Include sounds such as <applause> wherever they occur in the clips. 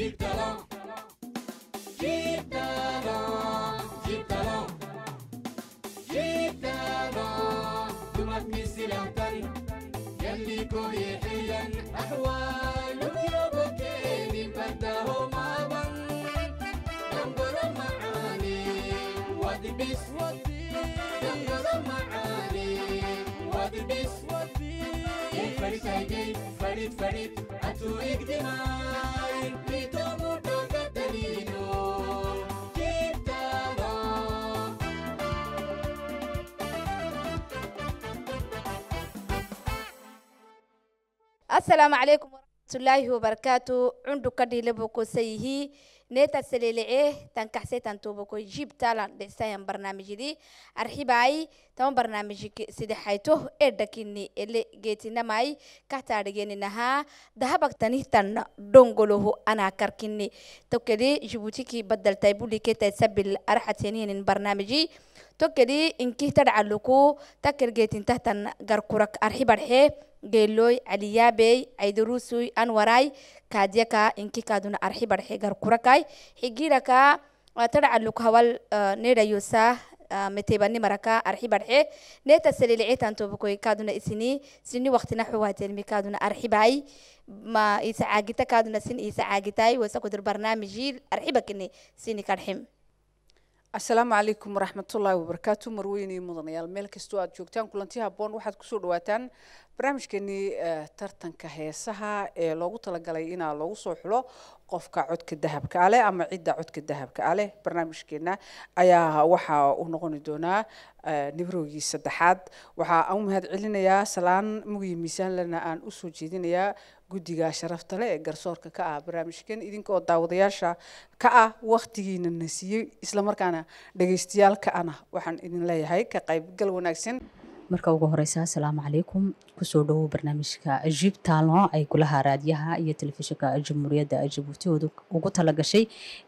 Guitarão السلام عليكم ورحمة الله وبركاته عندو كدي لبوكو سيهي نيتا سليلعيه تنكحسي تنتوبوكو جيب تالان لسايم برنامجي دي أرحباي تمام برنامجي سيدي حيتوه إردكيني اللي جيتي نماي كحتا رجيني نها دهبك تنيه تن دونغولوه أنا كركيني توكلي جيبوتيكي بدل تايبو لي كي تسبل أرحتينين برنامجي توكلي إنكي تدعلوكو تكر جيتين تحتن غركورك أرحب أرحب geeloy caliyaabey aydarusuy anwaray kadyaka inki kaduna arxi barxe garkurakay xigiraka tadhacalukahawal nedhayosa metebani maraka arxi barxe neta salilicitan tobakoy kaduna isini sini waktina xuwatelmi kaduna arxibay ma isa caagita kaduna sin isa caagitay wasakudir barnaamijil arxibakini sini karxim asalaamu calaykum waraxmatullaahi wabarakaatu marweyne mudanayaal meel kastoo aad joogtaan kulanti haboon waxaad kusoo dhawaataan barnaamijkeenii eh, tartanka heesaha ee loogu talagalay inaa loogu soo xulo qofka codka dahabka ale ah ama cidda codka dahabka ale ah barnaamijkeena ayaa waxaa u noqoni doonaa eh, nibrowgii saddexaad waxaa aan u mahad celinayaa salaan mugiye miisaanlana aan usoo jeedinayaa guddiga sharafta leh ee garsoorka ka ah barnaamijkan idinkoo daawadayaasha ka ah wakhtigiina na siiyey islamarkaana dhegaystayaal ka ana waxaan idin leeyahay ka qaybgal wanaagsan marka ugu horeysa asalaamu calaykum kusoo dhowow barnaamijka ajib taalno ay golaha raadiyaha iyo telefishinka jamhuuriyadda jabuuti ugu talagashay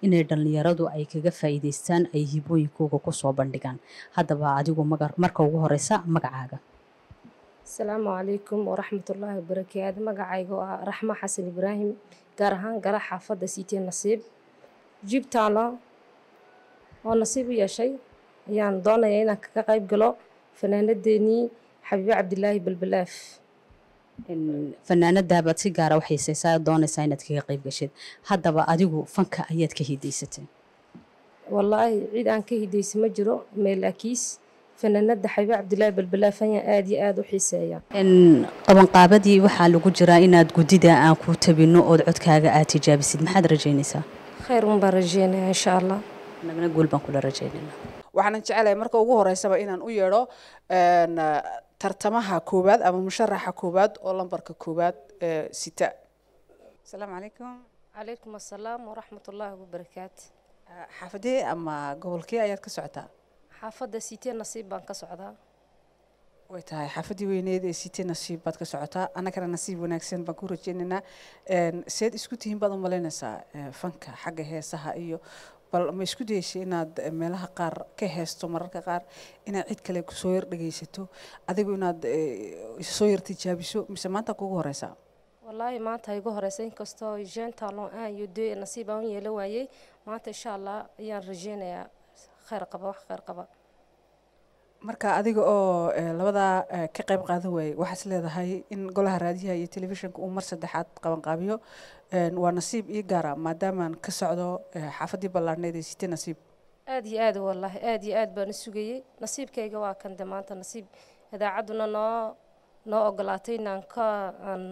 inay dhallinyaradu ay kaga faa'iideystaan ay hibooyinkooga kusoo bandhigaan haddaba adigu marka ugu horeysa magacaaga asalaamu calaykum waraxmatullaahi wabarakaatu magacayga oo ah raxmo xasan ibraahim gaar ahaan gala xaafadda city nasiib jibtaala oo nasiib u yeeshay ayaan doonaya inaan kaga qayb galo fanaanadeenii xabiibo cabdilaahi balbalaaf fanaanadabaad si gaara waxayseysaa doonaysaa inaad kaga qayb gashid haddaba adigu fanka ayaad ka hidaysatee wallaahi cid aan ka hidaysa ma jiro meelaakiis fanaanada xabi cabdilaahi balbalaafan aad iyo aad u xiiseeya qabanqaabadii waxaa lagu jiraa inaad gudida aan ku tabino ood codkaaga aad tijaabisid maxaad rajaynaysaa khayr uun baan rajeynaya insha allah nagna guul baan kula rajaynayna waxaanan jecelahay marka ugu horeysaba inaan u yeedho tartamaha koowaad ama musharaxa koowaad oo lambarka koowaad sita asalaamu calaykum calaykum asalaam waraxmat wabarakaatu xaafadee ama gobolkee ayaad ka socotaa xaafada site nasiib baan ka socdaa way tahay xaafadii weyneed ee site nasiib baad ka socotaa annakana nasiib wanaagsan baan ku rajeynaynaa seed isku tihiin baad u malaynaysaa fanka xagga heesaha iyo bal ma isku dayeysha inaad meelaha qaar ka heesto mararka qaar inaad cid kale kusoo yar dhegaysato adigu inaad soo yar tijaabiso mise maanta kugu horeysaa wallaahi maanta igu horeysa inkastoo jean talon an iyo de nasiib aan yeela waayey maanta insha allah ayaan rajeynayaa kheyr qaba wax kheyr qaba marka adiga oo eh, labadaa eh, ka qayb qaadan waayey waxaas leedahay in golaha raadiyaha iyo telefishinka uu mar saddexaad qabanqaabiyo eh, waa nasiib ii gaara maadaamaan ka socdo xaafadii ballaarhneed ee site nasiib aada iyo aad wallaahi aada iyo aad baan u sugayey nasiibkayga waa kan de maanta nasiib idaacadduna noo noo ogolaatay inaan ka aan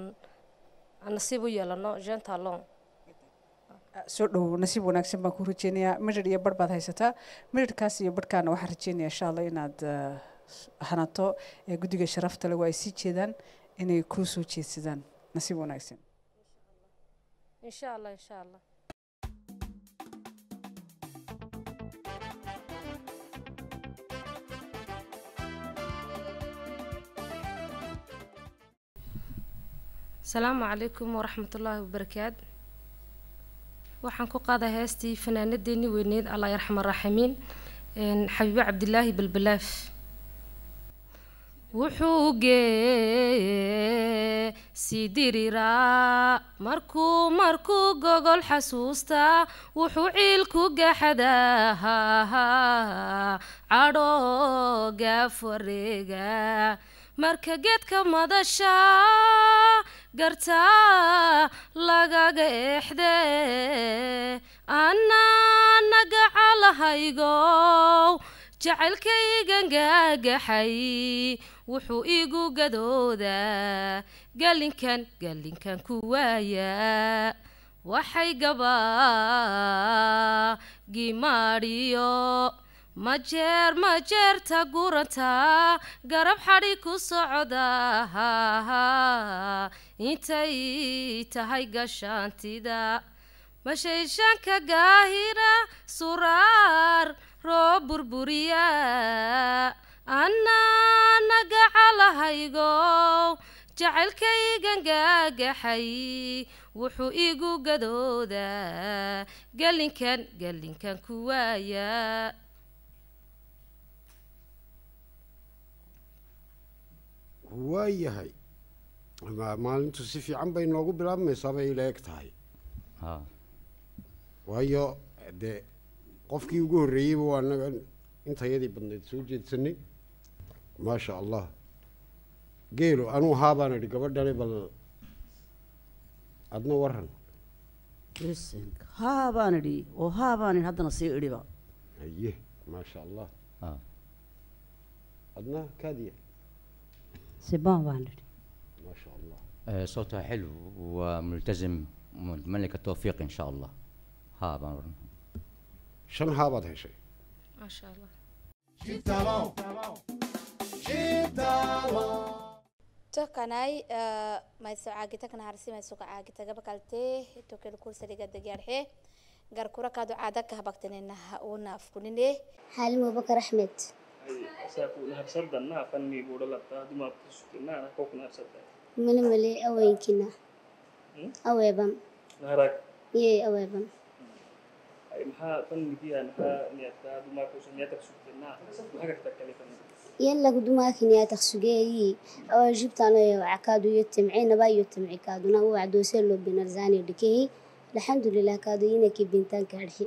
nasiib u yeelano gentalon soo dhow nasiib wanaagsan baan ku rajeynayaa midhadh iyo barh baad haysataa midhadhkaas iyo barhkaana waxaan rajeynaya insha allah inaad eh, hanato ee guddiga sharafta le ay sii jeedaan inay kuu soo jeedsadaan nasiib wanaagsan insha allah insha allah asalaamu calaykum waraxmat wabarakaatu waxaan ku qaadaa heestii fanaanadeeni weyneed allah yarxama raximiin xabiibo cabdilaahi balbalaaf wuxuu geeye sidiriraa markuu markuu gogol xasuustaa wuxuu ciil ku cadhoo gaaf wareega marka geedka madasha gartaa lagaga exdee ananaga calahaygow jacaylkaygangagaxay wuxuu igu gadoodaa gallinkan galinkan ku waayaa waxay gaba gimaadhiyo majeer jeerta guranta garab xadhi ku socoda intay tahay gashaantida mashayshanka gaahira suraar roo burburiya annaanaga calahaygow jacaylkaygan gaagaxay wuxuu igu gadoodaa gelinkan gelinkan ku waaya waayahay maalintu si fiican bay noogu bilaabmaysaa bay ila eg tahay waayo dee qofkii ugu horreeyeyba waa naga intayadii badnayd soo jeedsanay maasha allah geelo anuu haa baan idhi gabadhani bal adna waran haa baan idhi oo haa baan idhi haddana sii idhiba haye maasha allah adna kaadiya سيبون فالري ما شاء الله آه صوتها حلو وملتزم ملك التوفيق ان شاء الله ها بامرنا شنو هابط هالشيء؟ ما شاء الله جيب تالون جيب تالون توكاناي آه، ما يسوع عاقتك نهارسي ما يسوق عاقتك بكالتي توكل كل سريقة دقيار حي غار كورا كادو عادك هبقتنين نها ونافقنين هالمو بكر أحمد sardanna fanni godolata dima pusukina kokna sardan mele mele awaykina aweban narak ye aweban ay maha fanni biya naha niyata dima kusum ya taksukina maha takale fanni يلا قدوماكن يا تخسجي أو جبت أنا عكادو يتمعين باي يتمعي كادو أنا وعدو سيلو بنرزاني ودكي الحمد لله كادو ينكي بنتان كارحي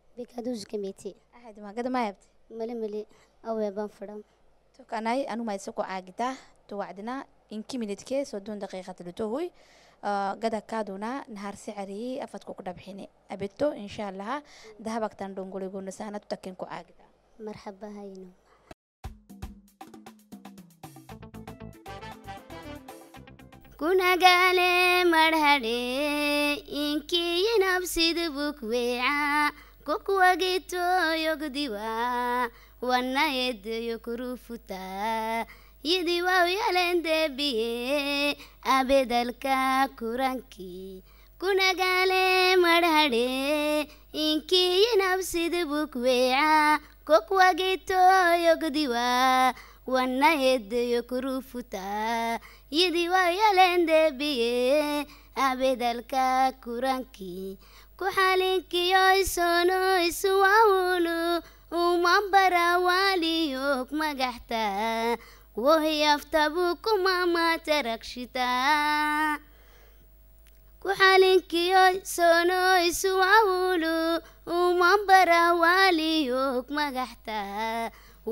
bikaduuskamiiti axad maagada maayabti mali mali aweebaan fadhan tokanay anuma isako caagita towacdina inki minidke soddon daqiiqat lutohuy ah, gada kaaduna nahar sicariyi afadku ku dhabxini abito insha allaha dahabagtan dhongoligono sahanatu takken ku caagita marxaba hayno kunagale marhade inkiyinabsida bukweca kukuwagitoyogdiwa wanayedeyo kurufuta yidiwauyaleendeebiye abedalka kuranki kunagale madhade inkiiyinabsidi bukweeca kokuwagitoyogdiwa wanayedeyo kurufuta yidiwauyaleendeebiye abedalka kuranki kuxalinkiyoysonoyswawulu umambarawaliyog magaxta wohyaftabu kumamataragshita kuxalinkiyoy sonoyswawulu umambarawaliyog magaxta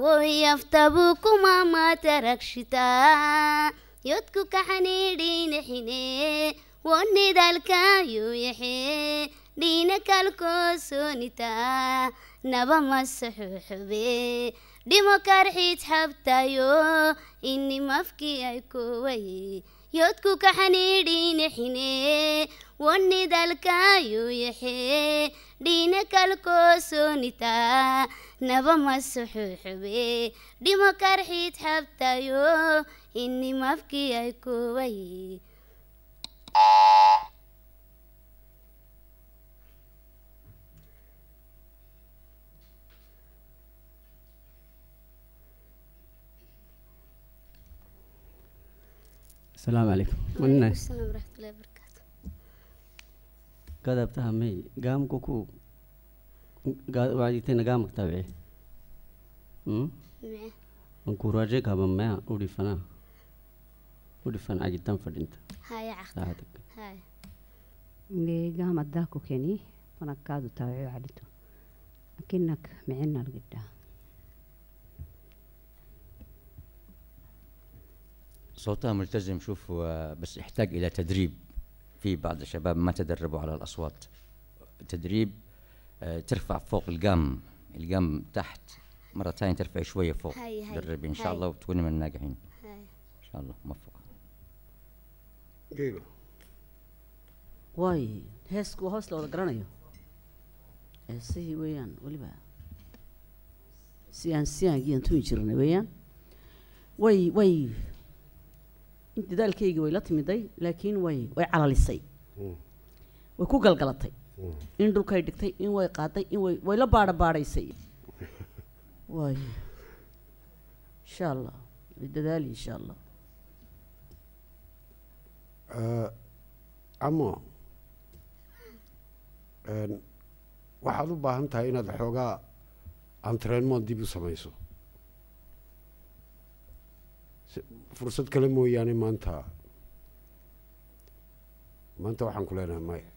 wohyaftabu kumamataragshita yodku kaxanidhiinexine wonidalka yexe dhiina kalkoosoonita naba masaxuxube dhimo karxiid xabtayo ini mafki ay kuway yodku kaxanii dhiina yaxe dhiina kalkoosoonita naba masaxuxube dhimo karxiid xabtayo ini mafki ay kuway السلام عليكم والناس السلام ورحمة الله وبركاته كذا بتهمي قام كوكو وعديتنا قامك تبعي امم نعم انكوراجيك هم ما ودي فنا ودي فنا عجي تنفر انت هاي عقد ساعتك هاي اللي قام اداكو كني يعني. فانا كادو تبعي وعديتو لكنك معنا القدام صوتها ملتزم شوف بس يحتاج الى تدريب في بعض الشباب ما تدربوا على الاصوات تدريب آه، ترفع فوق القام القام تحت مره ثانيه ترفع شويه فوق هاي ان شاء الله وتكوني من الناجحين ان شاء الله موفقه ايوه واي هسكو hoos ولا جرانيو garanayo ويان ولبا سيان سيان aan si aan ويان واي واي dadaalkaygii way la timiday laakiin way way calalisay hmm. way ku galgalatay hmm. in dhulkay dhigtay in way qaaday in way way la baadha baadhaysay <laughs> waay insha allah dadaali insha allah camo uh, waxaad u baahan tahay inaad xoogaa antrenment dib u samayso fursad kale mooyaane maanta maanta waxaan ku leenahay maya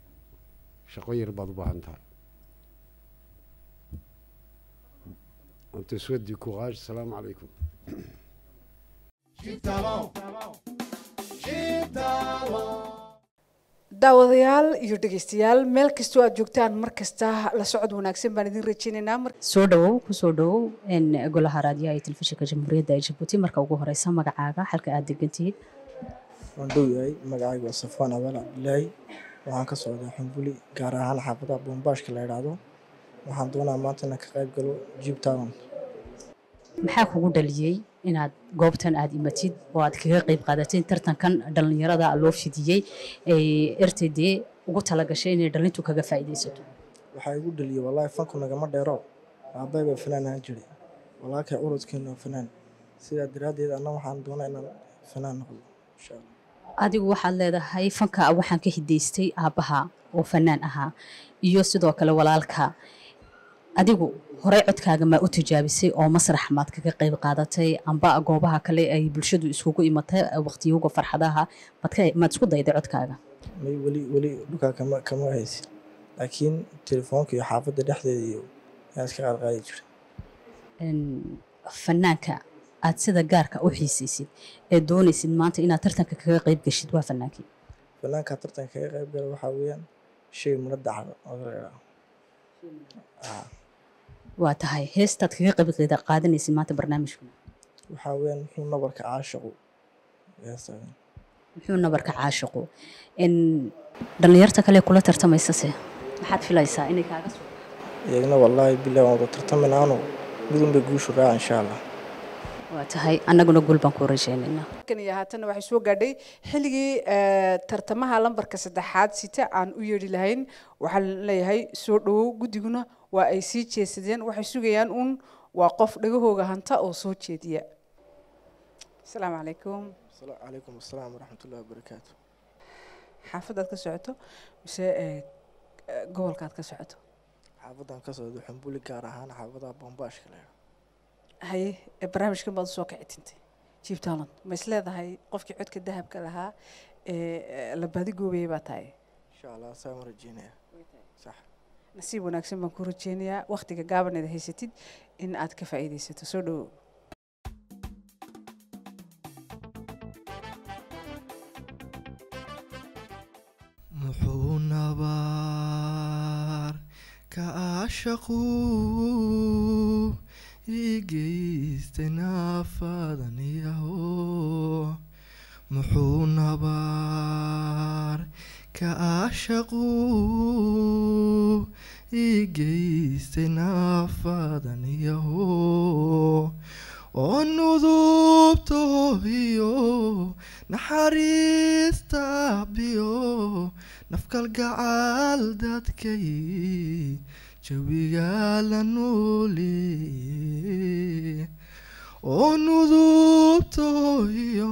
shaqo yar baad u baahan tahay أنت souhaite du courage السلام عليكم جيب daawadayaal iyo dhegeystayaal meel kastoo aad joogtaan mar kasta la socod wanaagsan baan idin rajeynaynaa soo dhawow kusoo dhowow golaha raadiyaha iyo telefishinka jamhuuriyadda ee jabuuti marka ugu horeysa magacaaga halka aad degantihiid waan dhow yahay magacaygu waa safaan abaan cabdilaahi waxaan ka socdaa xumbuli gaar ahaan xaafadaha bombaashka la idhaahdo waxaan doonaa maantana ka qayb galo jubtaland maxaa kugu dhaliyey inaad goobtan aad imatid oo aad kaga qayb qaadatid tartankan dhallinyarada loo fidiyey rtd ugu talagashay inay dhallintu kaga faa'iidaysato waxaa igu dhaliya wallaahi fanku nagama dheero aabay bay fanaan jiray walaakay urudkeena fanaan sidaa daraaddeed anna waxaan doonaa inaan fanaan noqdo adigu waxaad leedahay fanka waxaan ka hidaystay aabbaha oo fanaan ahaa iyo sidoo kale walaalka adigu horey codkaaga maa u tijaabisay oo masrax maad kaga qayb qaadatay amba goobaha kale ay bulshadu iskugu imatay waqtiyoga farxadaha maad isku dayday codkaaga weli dhulkaa kama haysin laakiin telefoonka iyo xaafadda dhexdeeda iyo ayaa iska qaadqaadi jira fanaanka aad sida gaarka u xiisaysid ee doonaysid maanta inaad tartanka kaga qayb geshid waa fanaankii fanaankaa tartanka kaga qayb gala waxaa weeyaan shay muraddaca oo la yidhaaho waa tahay heestaad kaga qabiqeeda qaadanaysa maanta barnaamijku waxaa weya muxuu nabarka caashiqu muxuu nabarka caashiqu dhallinyarta kale kula tartamaysase maxaad filaysaa inay kaaga soo iyagna wallaahi bilah waan uga tartaminaano midunba guushu raaca insha allah waa tahay annaguna guul baan ku rajaynaynaa iyo haatanna waxay soo gaadhay xilligii eh, tartamaha lambarka saddexaad sita aan u yeedhi lahayn waxaa leeyahay soo dhowow guddiguna waa ay sii jeesadeen waxay sugayaan uun waa qof dhagahooga hanta oo soo jeediya asalaamu calaykum calaykum asalaam waraxmat ullahi wabarakaatu xaafadaad ka socoto mise eh, gobolkaad ka socoto xaafadan ka socdo xumbuli gaar ahaan xaafadaha bombaashka leedo haye barnaamijkan baad usoo kici tintay jiib ma is leedahay qofkii codka dahabka lahaa ee la baadi goobayay baa tahay insha allah saan rajeynaya sax nasiib wanaagsan baan ku rajeynayaa wakhtiga gaabaneda haysatid in aad ka faa'iidaysato soo dhowo muxuu nabaar ka ashaqu higaystayna faadaniyaho oo nudubto hiyo naxariista biyo nafkalgacaal dadkay jawiga la noole oo nudubtooyo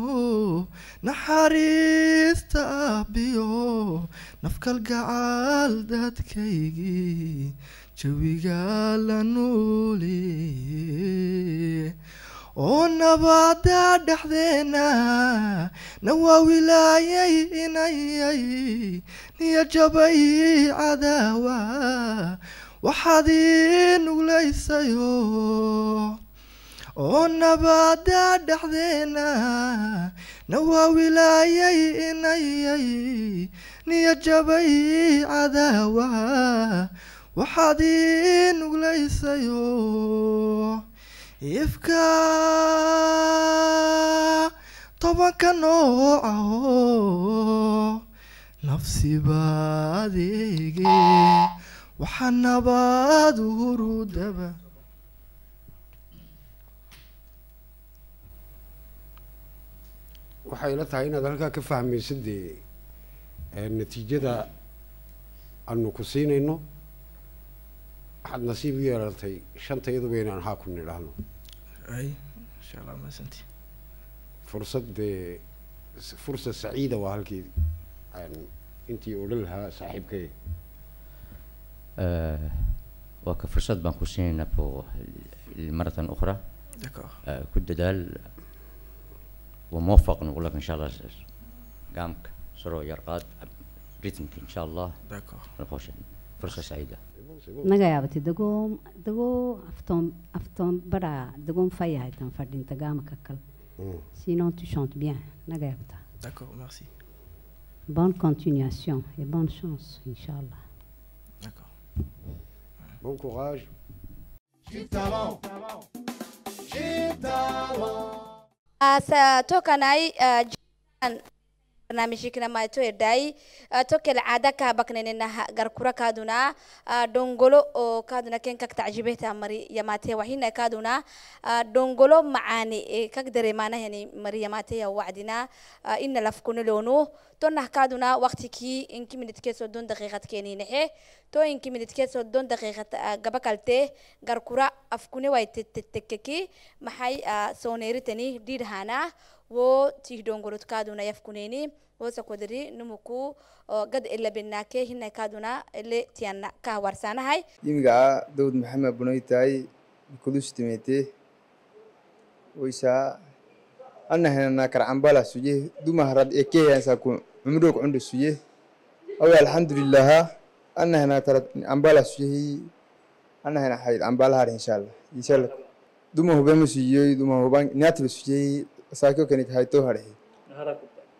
naxariista aabiyo nafkalgacaal dadkaygii jawiga la nuuliye oo nabada dhexdeena wilaayay inayay niya jabay cadaawa waxaad inuglaysayo oo nabaada dhexdeena na waa wilaayay inayay niya jabay cadaawa waxaad ii nuglaysayo ifka tobanka noocaho nafsiba adeege waxaa nabaad uhuru daba waxay la tahay inaad halkaa ka fahmaysa natiijada aanu ku siinayno waxaad nasiib u yeelatay shantayaduba inaan haa ku nidhaahno fursad dee fursad saciida waa halkii aan intii odhan lahaa saaxiibkayga waa ka fursad baan ku siinaynaa maratan ukhra ku dadaal sinon tu chantes bien d'accord merci bonne continuation et bonne chance inchallah d'accord bon courage توكناي barnaamijkana maato toke tokel caada ka bakneninaha garkura kaaduna dongolo oo kaaduna ken kag tacjibeta mari yamate wahina kaaduna dongolo dere mana dareemanahani mari yamate ya wacdina ina lafkuna loonu tonah kaaduna waqti kii inki minitkeeso don daqiiqad keeninexe tooyinkii mididkee soddon daqiiqa ah, gabakaltee garkura afkune way tettekeki maxay ah, sooneeritani dhiidhaana wo tiihdongolodkaaduna yafkuneeni wosa kodari numuku gad elabinaake hinay kaaduna ele tiana kahwarsaanahay yimigaa dawud maxamed bunoytaay kulustimete waysaa anahena karcambala suje dumaharad ekeheyansaku cumroog cundo suje awe alxamdulilaha أنا هنا ترى أمبالا شيء أنا هنا حيد أمبالا هذا إن شاء الله إن شاء الله دوما هو بيمس يجي دوما هو بان ناتل شيء ساكو كني هاي تو هذا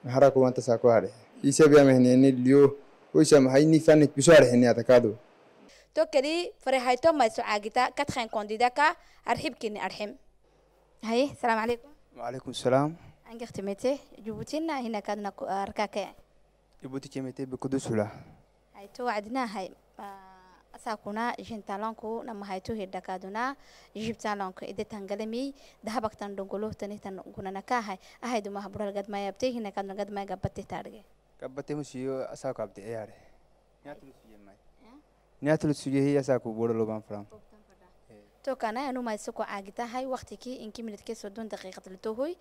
نهارك وانت ساكو هذا إيش أبي أمه هني إني اليوم وإيش أمهاي نفانك بشواره هني هذا كادو أتكادو توكلي فرحيتو ما يسوع عقدا كتخن كونديداكا أرحب كني أرحم هاي السلام عليكم وعليكم السلام عنك اختمتي جبوتينا هنا كادنا أركاكي آه، جبوتي كمتي بكدوس ولا hayto wacdinahay asakuna jintalonku nama hayto hirdhakaduna jibtalonku idetangalami dahabaktan dhunguluhtanitan gunanakahay ahaydumaha buralgadmayabte hinakadnagadmay gabate taarge gabate musiyo asaku abdi ciyaare e niyatulu suyehi eh? asaku bora loban fram tokana anuma isako caagitahay wakhtiki inki minidke sodon daqiiqad latohoy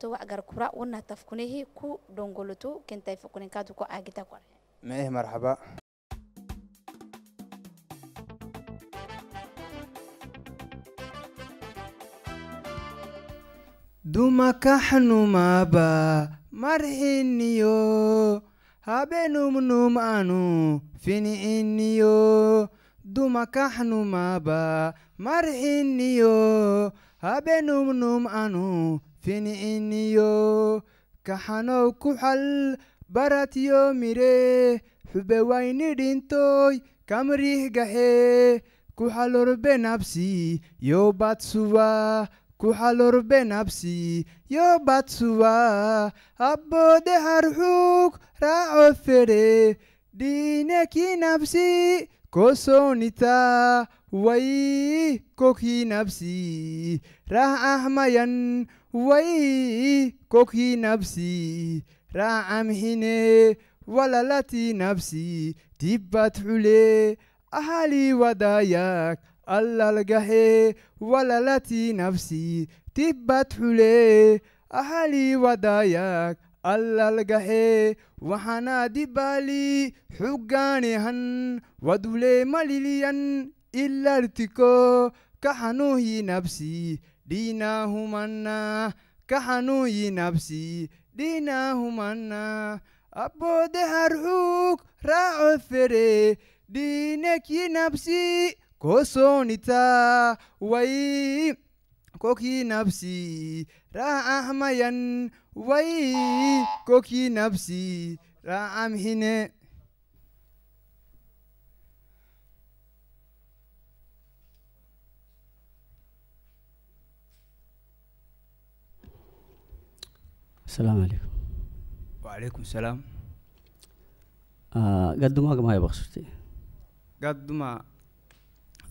to wacgar kura wana tafkunehi ku dhongoloto kentay fukuninkaadu ku caagita kore meh marxaba duma ka xanuumaaba marxiniyo habenumnum anu fini'iniyo duma ka xanuumaaba marxiniyo habenumnum anu fini'iniyo kaxanow ku xal baratiyo miree dhintoy dhintooy kamriih gahee kuxalorbe nabsi yoo badsuwa kuxalorbe nabsi yoo badsuwa abboode harxuug raaco fedhe dhiineki nabsi kosoonita way koki nabsi rah ahmayan way koki nabsi ra hine, wala lati nafsi dibat hule ahali wadayak allal gahe wala lati nafsi dibat hule ahali wadayak allal gahe wahana dibali hugani han wadule malilian illartiko kahanu hi nafsi dina humanna kahanu hi nafsi dinahumanna humana de harhuk ra ofere dine ki napsi koso kosonita wai koki napsi ra ahmayan wai koki napsi ra amhine asalaamu calaykum wacalaykum salaam ah, gaadumaaga mahaya baqsurtay gaaduma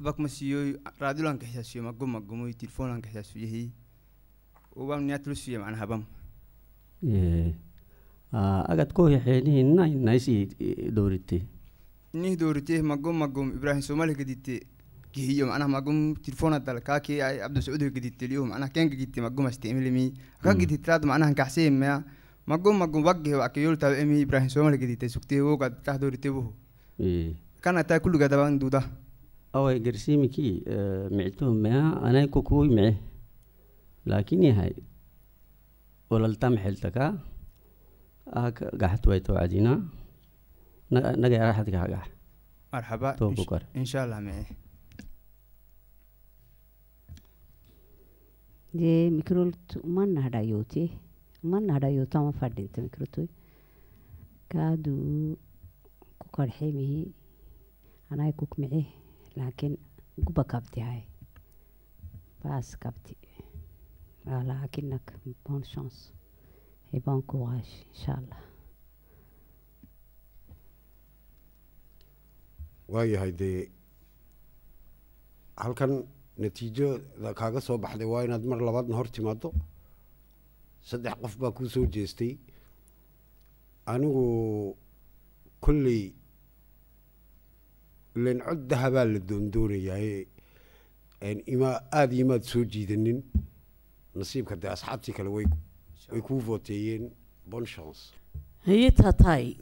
bakmasiyoy raadilan kaxsaasuye magoma gomoy telefonan kaxsaasuyahi ubam niyatlasuye macnahabam ah, agad kohi xeenihi nai naisi eh, dowrite nih dowrite magom magom ibrahim somali kadite gehiyo macnaha magum telefona dal kaki ay abdu sacuudiga gaditeliyo macnaha kenga gitti magumaste emilimi ka hmm. giditiraad macnaha kaxseemaya magum magum waggehe wakiyoltaw emi ibrahim somali gaditay sugteewogad kahdoritebuhu e. kana taa kulliga daban duuda away e garsimiki mictuhu e, mea anay kukuwi mice laakin yahay olaltam xeltaka ak gaxatwayto cadina naga yaraxadka hagax marxaba insha allah de microltu mana hadhayote mana hadhayoto ama fadhinta microtoy kaadu ku karxemihi anai kukmici laakiin guba kabti hay baas kabti laakinak bon chance et bon courage inshallah waayahay dee halkan natiijada kaaga soo baxday waa inaad mar labaadna hor timaado saddex qof baa kuu soo jeestay anigu kolley len cod dahabaa la doondoonayaa imaa aada imaad soo jiidanin nasiibka dee asxaabtii kale way way kuu voteeyeen bon chance haye taataay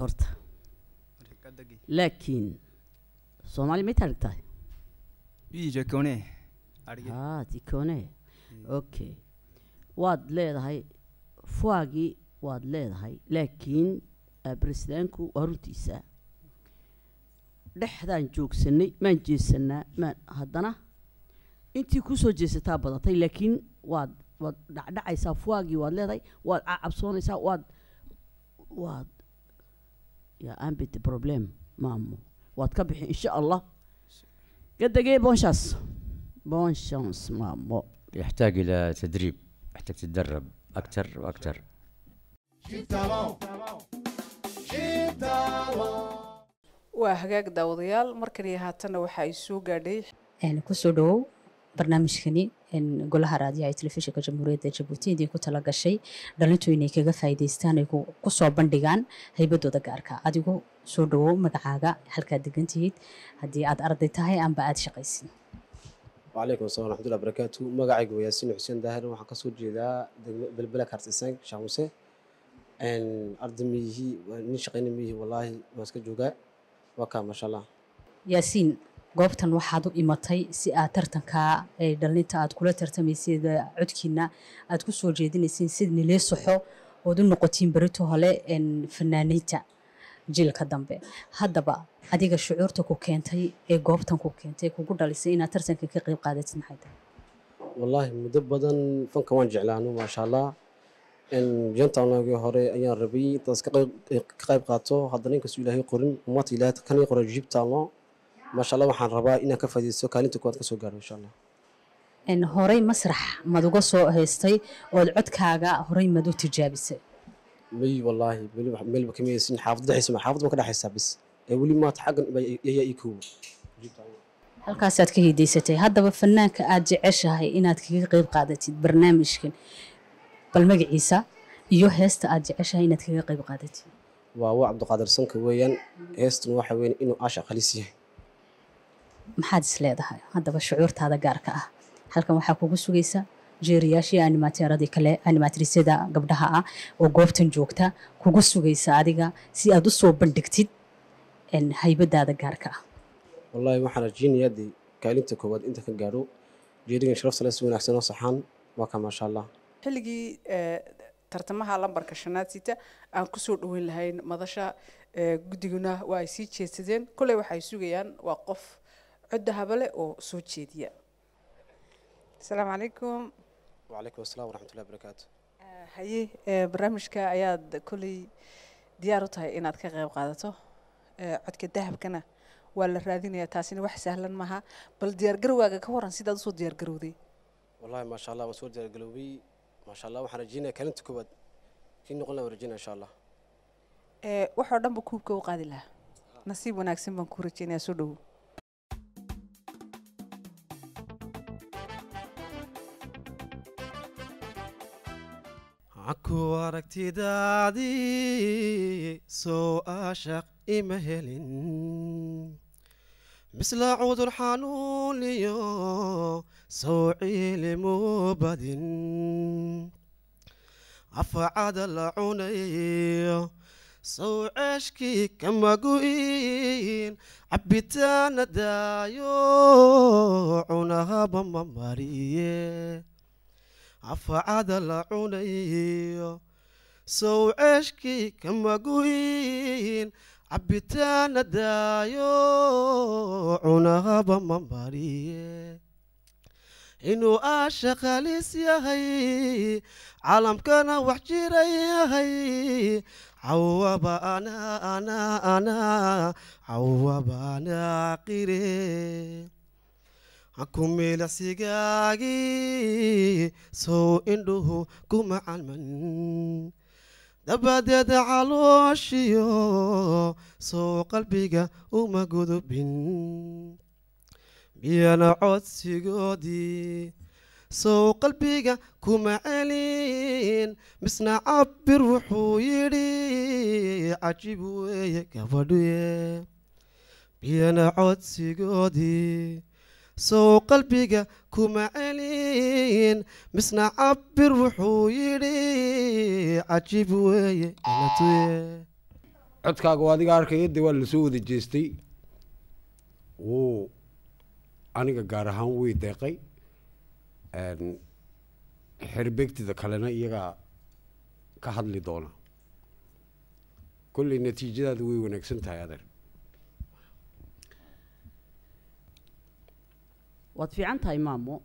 horta laakiin soomaali may taarigtahay ii jikone haa ah, jikone mm. okay waad leedahay fuagi waad leedahay laakiin bresdaanku eh, waa runtiisa dhexdaan joogsanay maan jeesanaa maan haddana intii kusoo jeesataa badatay laakiin waad waad dhacdhacaysaa fuagii waad leedahay waad cacabsoonaysaa waad waad yaa ambit problem maamo waad ka bixi insha allah قد دقيقه بون شانس بون شانس مامو يحتاج الى تدريب يحتاج تتدرب اكثر واكثر داو ديال مركري هاتنا وحيسو قديش اهلا كسو دو برنامج خنين golaha raadiyaha ee telefishinka jamhuuriyadda jabuuti idiinku tala gashay dhalintu inay kaga faa'iidaystaan ay kusoo bandhigaan haybadooda gaarka adigu soo dhawow magacaaga halkaad degantihiid haddii aad arday tahay amba aada shaqaysid wacalaykum assalam raxmatullahi barakaatu magacayga waa yaasiin xuseen daahir waxaan kasoo jeedaa belbela kartisang shaamuse arday miyihii nin shaqayna miyihii wallaahi waan iska joogaa waa kaa allah yaasiin goobtan waxaad u imatay si aad tartankaa dhalinta aad kula tartamayseed codkiina aad ku soo sid nilee soxo ood u noqotiin berito hole fanaaniinta jiilka dambe haddaba adiga shucuurta ku keentay ee goobtan ku keentay kugu dhalisay inaad tartanka ka qeyb qaadatid maxay tahay wallaahi muddo badan fanka waan jeclaano maasha allah jantaanagii hore ayaan rabay intaas ka qayb qaato hadda ninkasu ilaahay qorin ummata ilaahay kanay qoray jibtaano maasha alla waxaan rabaa inaad ka fadiisto kaalinta kuwaad ka soo gaaro insha allah horey masrax mad uga soo heystay ood codkaaga horay mad u tijaabisay may wallaahi meelba kama haysin xaafad dhexaysa xaafad baan ka dhexaysaa bis ee weli maanta xaggan ayaa ii koobo halkaasaad ka hidaysatay haddaba fanaanka aad jeceshahay inaad kaga qeyb qaadatid barnaamijkan bal magaciisa iyo heesta aad jeceshahay inaad kaga qeyb qaadatid waa waa cabdiqaadir sanka weeyaan heestuna waxa weyn inuu aasha qalis yahay maxaad is leedahay haddaba shucuurtaada gaarka ah halkan waxaa kugu sugaysa jeeriyaashii animateeradii kale animatrisyada gabdhaha ah oo goobtan joogta kugu sugaysa adiga si aad u soo bandhigtid haybadaada gaarka ah wallaahi waxaan rajiinaya kaalinta koowaad inta ka gaadho jeerigan sharafta si wanaagsan oo saxaan waa maasha allah xilligii tartamaha lambarka shanaad sita aan kusoo dhoweyn lahayn madasha guddiguna waa ay sii jeedsadeen koley waxay sugayaan waa qof codda habale oo soo jeediya asalaamu calaykum wacalaykum asalaam waraxmatullahi barakaatu haye barnaamijka ayaad kolley diyaar u tahay inaad ka qayb qaadato codka dahabkana waa la raadinayaa taasina wax sahlan maaha bal diyaargarowgaaga ka waran sidaad usoo diyaargarowday wallahi maasha allah waan soo diyaargaroobay maasha allah waxaan rajeynaya kalinta koowaad kii noqon laha rajeynaya insha allah waxoo dhan ba kuubka u qaadi lahaa nasiib wanaagsan baan kuu rajeynayaa soo dhowow ku aragtidaadii soo ashaq ima helin bisla cudur xanuuniyo soo ciilimu badin afacada la cunayo sow ceeshkii kamagu'in cabitaana daayo cunahaba ma mariye cafacada la cunayo sow ceeshkii kama guyin cabitaana daayo cunahaba ma mariye inuu khaliis yahay caalamkana wax jira yahay cawaba ana ana ana cawaba ana qire akumiilasigaagii sow indhuhu kuma calman dabadeed calooshiyo sow qalbiga uma gudubin biyana codsigoodii sow qalbiga kuma celin misna cabir wuxuu yidhi cajib weeye gabadhuye biyana codsigoodii sow qalbiga kuma celin misna cabir wuxuu yidhi cajiib weeye codkaagu adiga arkaya de waa lasoo wada jeestay wuu aniga gaar ahaan way deeqay xerbegtida kalena iyagaa ka hadli doona kolley natiijadaada way wanaagsan tahay adeer waad fiican tahay maamo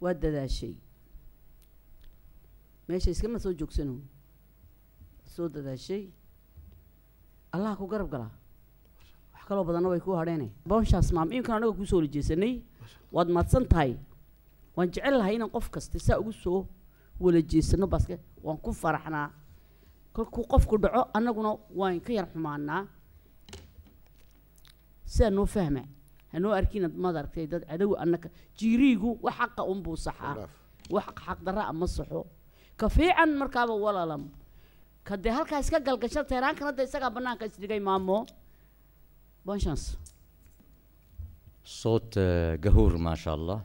waad dadaashay meesha iskama soo joogsano soo dadaashay allaha ku garab galaa wax kaloo badanna way kuu hadheene boonshaas maamo iminkan anaga kuu soo walajeesanay waad maadsan tahay waan jecel lahay inaan qof kasta saa ugu soo walajeesano baske waan ku faraxnaa kolkuu qofku dhaco annaguna waan ka yar xumaanaa sidaa noo fahma هنو أركينا مدار كتير عدو أنك جيريقو وحق أمبو صحا وحق حق دراء مصحو كفيعا مركابة ولا لم كده هالكا إسكا قلقشال تيران كنا دا إساقا بناك إسدقاي مامو بون شانس صوت قهور آه، ما شاء الله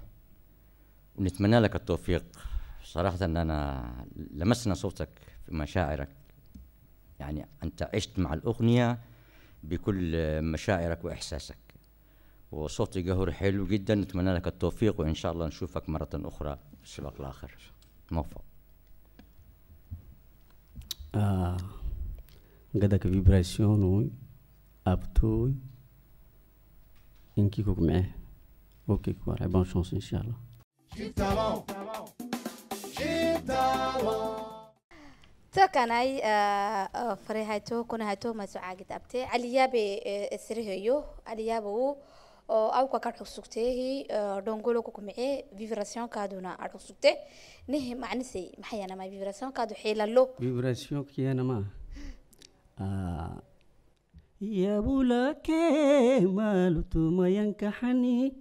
ونتمنى لك التوفيق صراحة أن أنا لمسنا صوتك في مشاعرك يعني أنت عشت مع الأغنية بكل آه، مشاعرك وإحساسك وصوتي قهر حلو جدا نتمنى لك التوفيق وان شاء الله نشوفك مره اخرى في السباق الاخر موفق ah, آه، قدك فيبراسيون و ابتوي انكيكوك معاه اوكي كوار بون شونس ان شاء الله تو كنا farihayto kunahayto masucaagid abte aliyabe sirihayo عليا بو آه، أو كا كارك سكتي هي آه، دونغولو كوكومي فيبراسيون كادونا أرك سكتي نه معنسي محي أنا ما فيبراسيون كادو حيلا لو فيبراسيون كي أنا ما آه، يا بولا كي مالو توما ينكا حني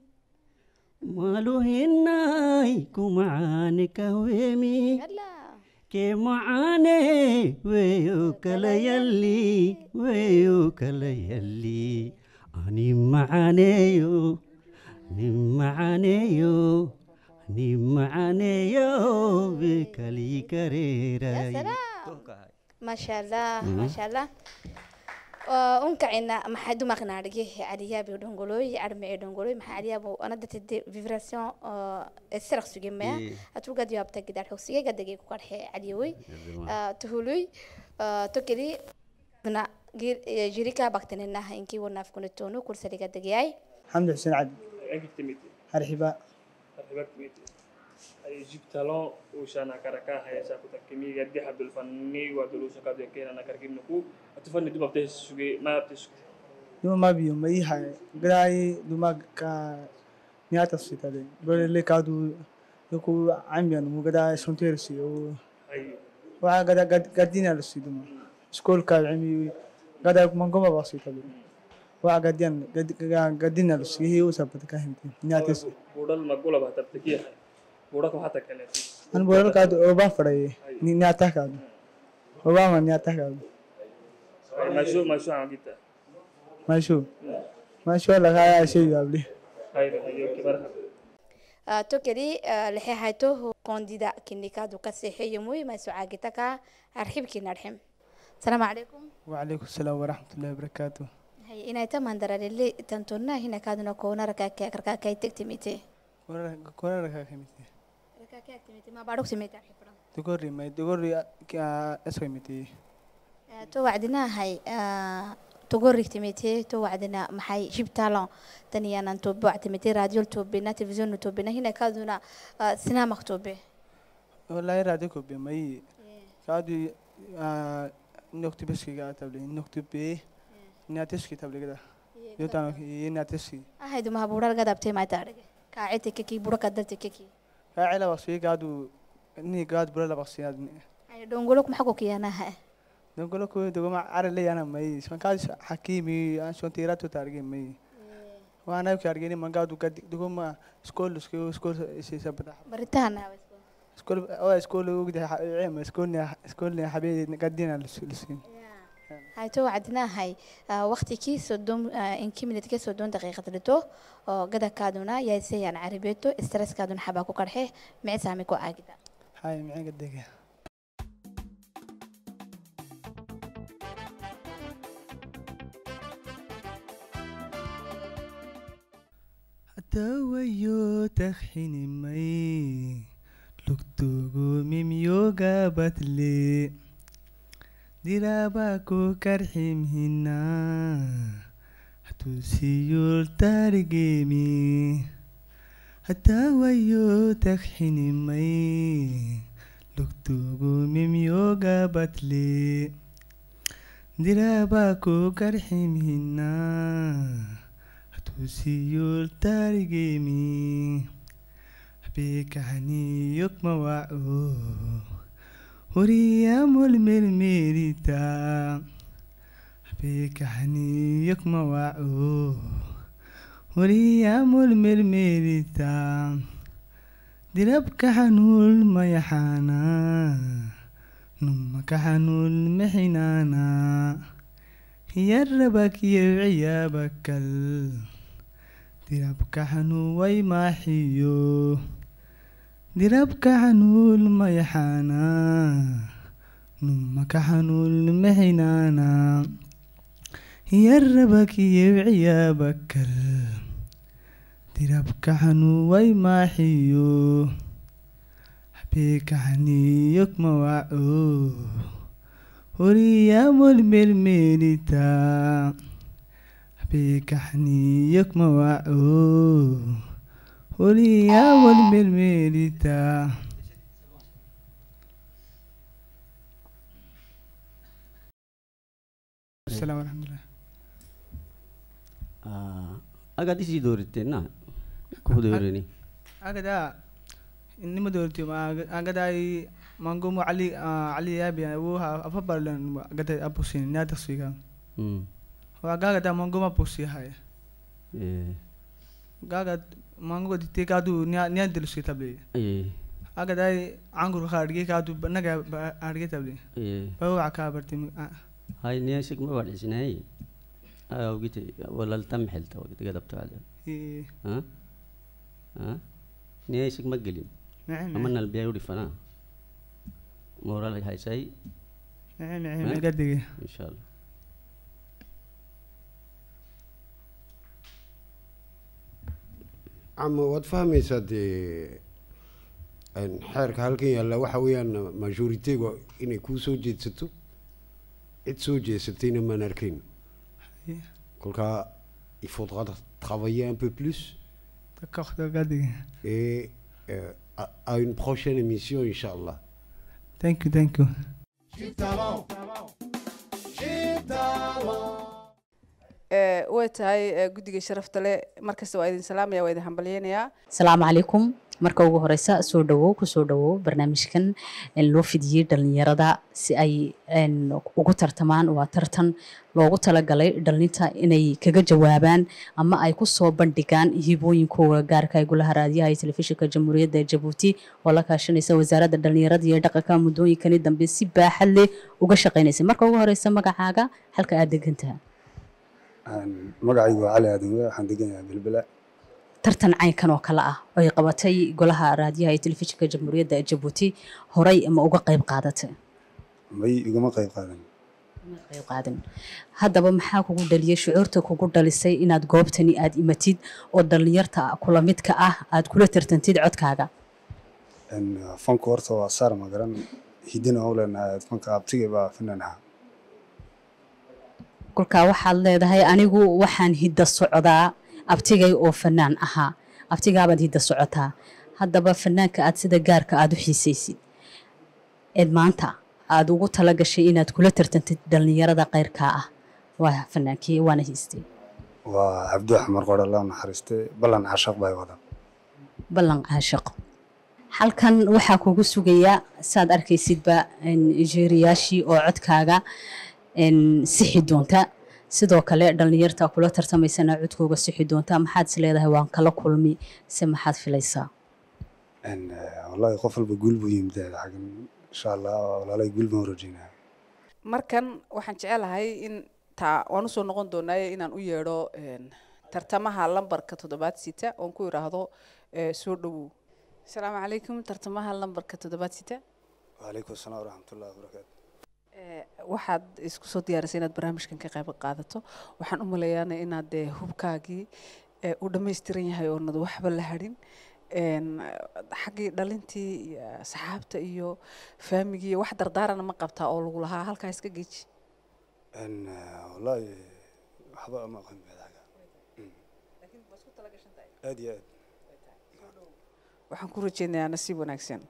مالو هناي كومعاني كهويمي كي معاني ويو كلا يلي ويو كلا يلي nimaaneeyo nimaaneeyo nimaaneeyo bekali kareeraymaashaallah maashaallah unkacina maxay dumaqna argihi aliyaabi dhongoloy arme dhongoloy maxay aliyaabu anada tide vibration sirq sugemaya atugad yaabta gidar xogsiga gadage ku qarxe aliyooy tuhuluy tokeri دنا إيه، جيريكا بكتننا إنكي وناف كنتونو كل سريقة دقياي حمد حسين عدي عيب تميتي هرحبا هرحبا تميتي جبتلو وشانا كركا هيا ساكوتا كمي قد حد الفني ودلو سكاد يكين أنا كركيم نكو أتفني دوبا بتسوي ما بتسوي دوما ما بيوم ما يهاي قراي دوما كا نياتا سيتا دي بل اللي كادو يكو عميان مو قدا سنتيرسي و أيوه وعا قدا قدينا لسي دوما iskuulka alcilmiga gadag mangoba basi tabi waa gadiyan gadina lusihi usa badka hinti nyatis budal magula ba tabtiki yahay budaka waxa takale an budal ka oba fadaye ni nyata ka oba man nyata ka mashu mashu agita mashu mashu la haya shay yabli hayro hayo kibarha tokeri lixi hayto kondida kinikadu ka seexeeyo muy maasucaagitaka arxibki narxim السلام عليكم وعليكم السلام ورحمة الله وبركاته هي إن أنت من درا للي تنتونا هنا كادنا كونا ركاك ركاك تكتميتي كونا كونا ركاك تكتميتي ركاك تكتميتي ما بارك سميتي حفرة دكوري ما دكوري كا أسويميتي تو وعدنا هاي تقولك تميتي تو وعدنا محي جبت لون تاني أنا نتوبع تميتي راديو توبنا تلفزيون توبنا هنا كادونا سنا مكتوبة والله راديو كوبي ما هي كادو noctubesky natesky tabligada natesky ahaydu mahaburar gadabte maitaarige kaacite keki buraka darte keki kaacila baqsi gaadu ni gaad burala baqsiyaad ay dongolok maxko kiyanaha dongolok dogoma arale yana mai sankaas hakimi an sontira to targe mai waana kaargeni mangaadu gad dogoma school school school isa sabda baritana School, oh, school, ma schoolna, schoolna habeeyadna qadina lisii. hayto wacdinahay waqtigii soddon ah, inkii minidkii soddon daqiiqad lito oo gadakaaduna yaysayaan caribeeto stresskaaduna xabaa ku qarxe micid saami ku aagida hay micid gadega hatawayo taxinimay tugtugumimyogabadle dirabaku karximhina hatusiyol tarigemi hatawayo takxinimay lugtugumimyogabadle dirabaku karximhina hatusiyol tarigemi بيك وريا مواعو هريام المرميريتا بيك وريا مواعو هريام المرميريتا دربك حنول ما يحانا نمك حنول محنانا عيابك ال دربك حنو ما حيو dirabka xanuul ma yaxaana numaka xanuul ma hinaana yarrabakiyew ciyaabakar dirabka xanuuway maaxiyo xabeeka xaniyog mawaco horiyaamool meelmeelita xabeeka xaniyog mawaco Olía Mermerita. السلام ورحمة الله agad isii doorateenna ku doorani agada nima dooratay agadai mangomo ali ali yabi awoha afa barlan agada apusin nada siga wa gagada mangomo apusi haya gagad mango dite kadu nya nya dilusi tabli ee aga dai anguru ka adge kadu naga adge tabli ee bawo aka bartim hay nya shik ma wadi sinay aw gite walal tam hilta wagit gadabta ala ee ha ha nya shik ma gelin نعم أمنا البيع يوري فنا مورال هاي شيء نعم نعم قد إن شاء الله ama waad fahmaysaa dee xeerka halkan yaalla waxa weeyaan majoritiga inay kuu soo jeedsato cid soo jeedsatayna maan arkayn kolkaa il faudra travailler un peu plus et euh, à, à une prochaine émission inchallah thank you thank you J'ai talent. J'ai talent way tahay guddigai sharafta leh markasta waa idin salaamaya waa idin hambalyeynayaa asalaamu calaykum marka ugu horeysa soo dhawow kusoo dhawow barnaamijkan loo fidiyey dhalinyarada si ay ugu tartamaan waa tartan loogu talagalay dhalinta inay kaga jawaabaan ama ay kusoo bandhigaan hibooyinkooga gaarka ay gula haraadyahay telefishinka jamhuuriyadda jabuuti oo la kaashanaysa wasaaradda dhalinyarada iyo dhaqanka muddooyinkani dambe si baaxad leh uga shaqaynaysa marka ugu horeysa magacaaga halka aad degantaha magacaygu waa cali aadan we waxaan deganayaa belbela tartan caynkan oo kale ah ay qabatay golaha raadiyaha iyo telefishinka jamhuuriyadda jabuuti horay ma uga qayb qaadatay may igama qayb qaadan qayb qaadan haddaba maxaa kugu dhaliyay shucuurta kugu dhalisay inaad goobtani aada imatid oo dhallinyarta kula midka ah aad kula tartantid codkaaga fanku horta waa saar magaran hidina howlen fanka abtige baa finaanha kolkaa waxaad leedahay anigu waxaan hidda socdaa abtigay oo fanaan ahaa abtigaabaad hidda socotaa haddaba fanaanka aad sida gaarka aad u xiisaysid eed maanta aad ugu tala gashay inaad kula tartantid dhallinyarada keyrkaa ah waa fanaankii waana hiistay waa cabdi axmar naxariistay ballan caashiq bay wadan ballan caashiq halkan waxaa kugu sugayaa saad arkaysidba injiiriyaashii oo codkaaga sixi doonta sidoo kale dhallinyarta kula tartamaysana codkooga sixi doontaa maxaad is leedahay waan kala kulmi se maxaad filaysaa uh, wallaahi qof walba guul buu yimidee lacagin insha allah walaalay guul baan rajaynaa markan waxaan jecelahay in taa waan usoo noqon doonaaye inaan u yeedho tartamaha lambarka toddobaad sita oon ku iraahdo soo dhowow asalaamu calaykum tartamaha lambarka toddobaad sita waalaykum asalaam waraxmatullah wabarakaatu Eh, waxaad isku soo diyaarisay inaad barnaamijkan ka qayb qaadato waxaan u maleeyaana inaad dee eh, hubkaagii eh, u dhammaystiran yahay oonad waxba la hadhin xaggii dhalintii iyo saxaabta iyo faamigii wax dardaarana ma qabtaa oo lagu lahaa halkaa iska geji wallaahi waxba ama aqoon mm. aad iyo aad waxaan ku rajeynayaa nasiib wanaagsan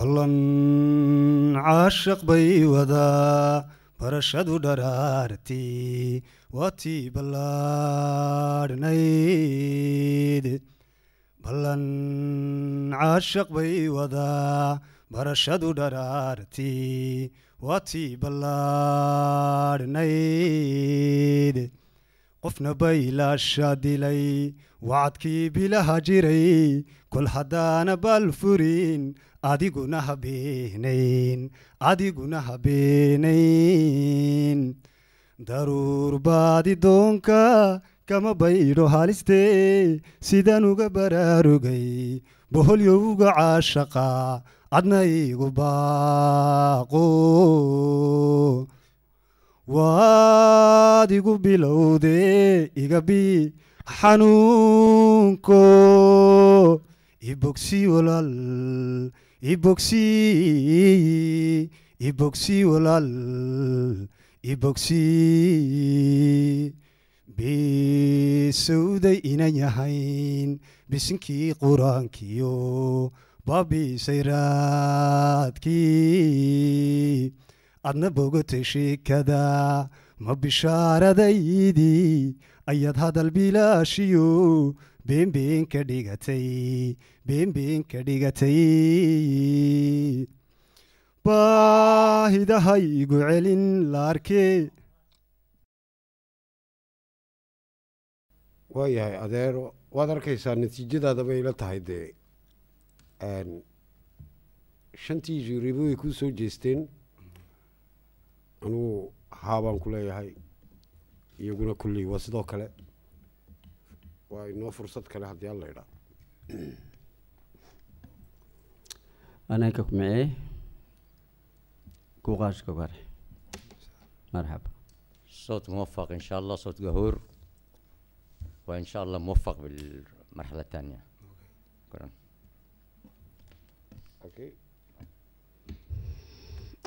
ballan caashiq bay wadaa barashadu dharaartii waatii ballaadhnayd ballan caashiq bay wadaa barashadu dharaartii waatii ballaadhnayd qofna baylaasha dilay wacadkii bilaha jiray kol haddaana bal baalfurin adiguna habeenayn adiguna habeenayn daruur baadi doonka kama baydho halistee sidaan uga baraarugay boholyowga caashaqa adna iigu baaqo waad igu bilowdee igabi xanuunko ibogsi walal i ibogsi walaal ibogsi bisawday inan yahayn bisinkii qur-aankiyo baabisayraadkii adna bogatay sheekada ma bishaaradaydii ayaad hadal bilaashiyo beenbeenka dhigatay beenbeenka dhigatay baahidaha igu celin laarkee waayahay adeer waad arkaysaa natiijadaada bay tahay dee shantii juribo way kuu soo jeesteen anuu haabaan ku leeyahay iyaguna kulli waa sidoo kale waa inoo fursad kale haddii alla idhaa anaka kumicee kuqaashka bare marhaba صوت موفق ان شاء الله صوت جهور وان شاء الله موفق بالمرحله الثانيه شكرا اوكي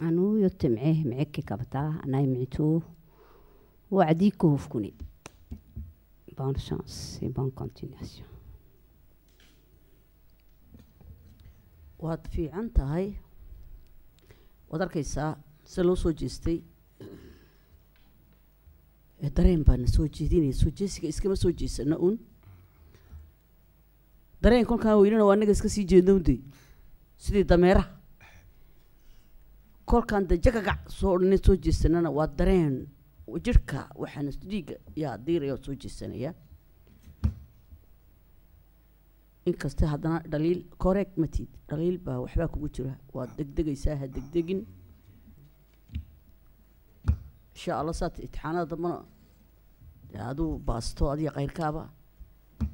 anu yotte miceh miceke kabtaa anai mictuu wacdii kohofkuni bonne chance et bonne continuation waad fiican tahay waad arkaysaa sida loo soo jeestay e dareen baana soo jeedinaya soo jeesiga iskama soo jeesano un dareen kolkaan weynana waa annaga iska sii jeedno un sidii dameeraha kolkaan dajagagac soo odhana soo jeesanana waa dareen jirka waxaana dhiiga yaa diiraya oo soo jeesanaya inkasta haddana dhaliil correct matid dhaliil baa waxbaa kugu jira waad degdegaysaa ha degdegin insha allah saat imtixaanada dambana aduu baasto adiga kayrkaaba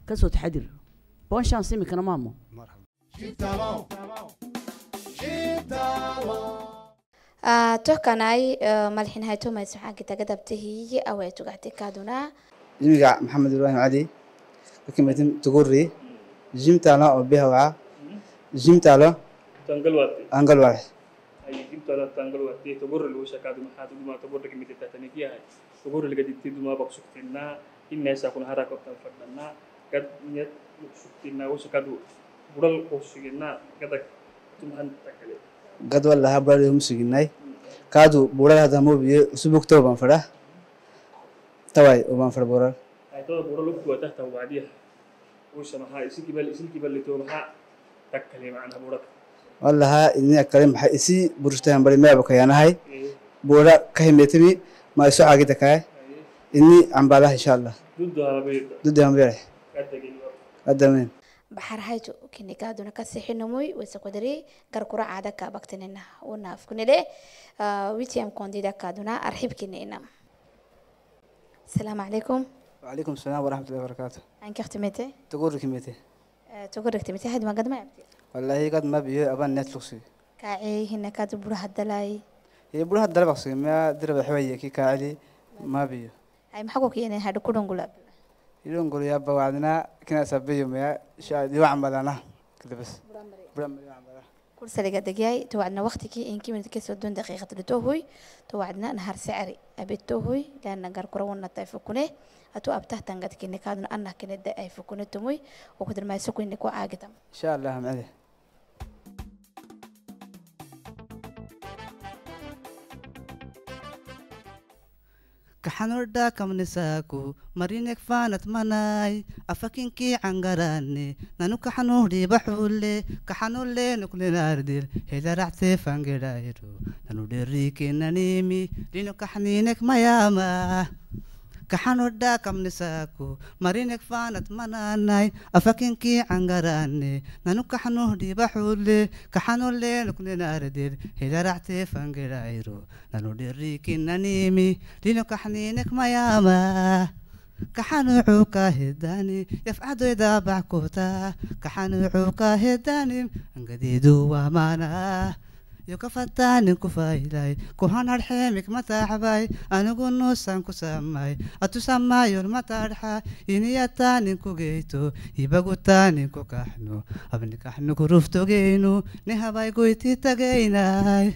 ka soo taxadir boonshaan simikana maamo Ah, tohkanai ah, malxinhaytomays waxaan kita gadabtahiye away tugactinkaaduna nimiga maxamed ibrahim cadi akimatin tuguri jimtalo oo bihawa jimtalo tangalwati angalwax jimtalo tangalwati tuguri lagu shakaadu maxaad uduma tuguri kimita tatanikiyahay tuguri lagadibti duma baksugtinaa inaysa kun harakobtan fadhanaa gad niyad sugtinaa washakaadu bural kusuginaa gadag tumahan takale gadwal lahaa buraadhii humsuginay kaadu burar hadda muubiye usubuk tawa baan fadhaa taway ubaan fadha buurar idin akale maxaa isi burshtahan bari meaba kayaanahay buura kahimetimi ma isu caagida kaay ini cambaalaha insha allah dudahambeere addamin baxarhayto kinigaaduna ka sixinamoy waysakwadari garkura caada ka bagtinina una afkunile witiam kondida kaaduna arxibkinina السلام عليكم وعليكم السلام ورحمة الله وبركاته عنك اختمتي تقول ركمتي آه، تقول ركمتي هاد ما قد ما يبتي والله قد ما بيه أبان نت لقصي كاعي هنا كاد بره الدلاي هي بره الدلاي بقصي ما درب حويه كي كاعي ما بيه هاي محقوق يعني هاد كلهم قلاب يلون يابا وعدنا كنا سبيهم يا شاد يعمل أنا كده بس برمري يعمل كل سنة قد جاي توعدنا وقتك إن كم نتكس ودون دقيقة لتوهي توعدنا نهار سعري أبي توهي لأن جار كرونا طيف كونه أتو أبته تنقدك إنك هذا أنا كنا دقيقة فكونه تموي وقدر ما يسوق نكو وعاقدم إن شاء الله هم عليه xanudha kamnisaku marinek fanat manai afakinki cangarane nanu kaxanudhi baxule kaxanule nuklinardil helaracte fangedairu nanu dherrikenanimi dino kaxninek mayama kaxanudha kamnisaku marinek faanad mananai afakinki angarane nanu kaxanuh dhibaxule kaxanule nuknenardeb hidaracte fangirairo nanu dhirikinanimi lino kaxninek mayama kaxanuucuuka hedaanim yafcadoyda baxkuta kaxanuucuuka hedaanim angadidu waamaanaa yokafatanin ku faailay kuhanadhxeemig mataaxbay anigu nuusan ku samay atusamayol matadhxa iniyatanin ku geyto ibagutanin ku kaxno abnikaxnuku ruftogeynu nihabaygoyti tagaynay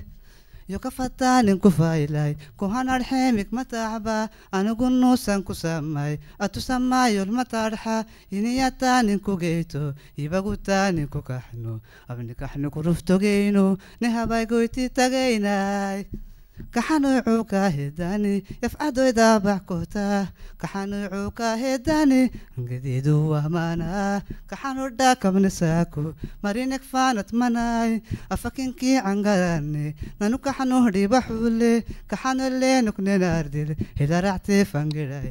yokafataalin ku faaylay kuhanarxeemig mataxba anigu nuusan ku samay atusamayol matarxa iniyataanin kugeyto ibagutaanin ku kaxno abnikaxni kuruftogeyno ne habaygoyti tagaynay kaxanuucuuka hedani yafcadoyda baxkota kaxanuucuuka hedani angadidu wamana kaxanudha kabnisaku marinek faanad manai afakinkii cangarani nanu kaxanuhdhibaxule kaxanoleenuknenardil hilaracti fangirai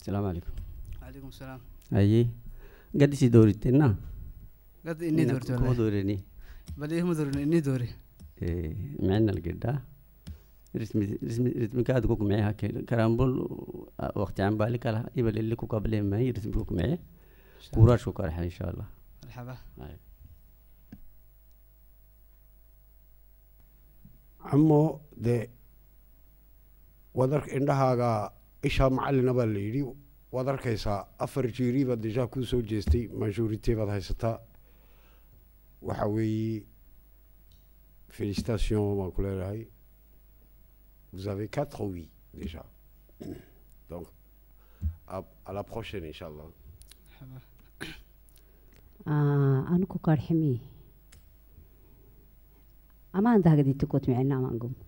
السلام عليكم عليكم السلام أيه قد سي دوري تنا قد اني دورت والله دوريني بل إيه مدورني اني دوري إيه معنا القدا رسمي رسمي رسمي كاد كوك معي هكا كرامبول وقت عم بالك على يبل اللي كوك قبل ما رسمي كوك معي ورا شكر ان شاء الله مرحبا عمو ده ودرك عندها إيشها معلنا بالليدي waad arkaysaa afar jiirii baad deja kuusoo jeestay majorite baad haysataa waxa weeye félicitation baan ku leedahay vous avez quatre oui déjà <coughs> donc à, la prochaine insha allah <coughs> ah, aniku kaarximi amaan dahagditi kotmicina amaan gomo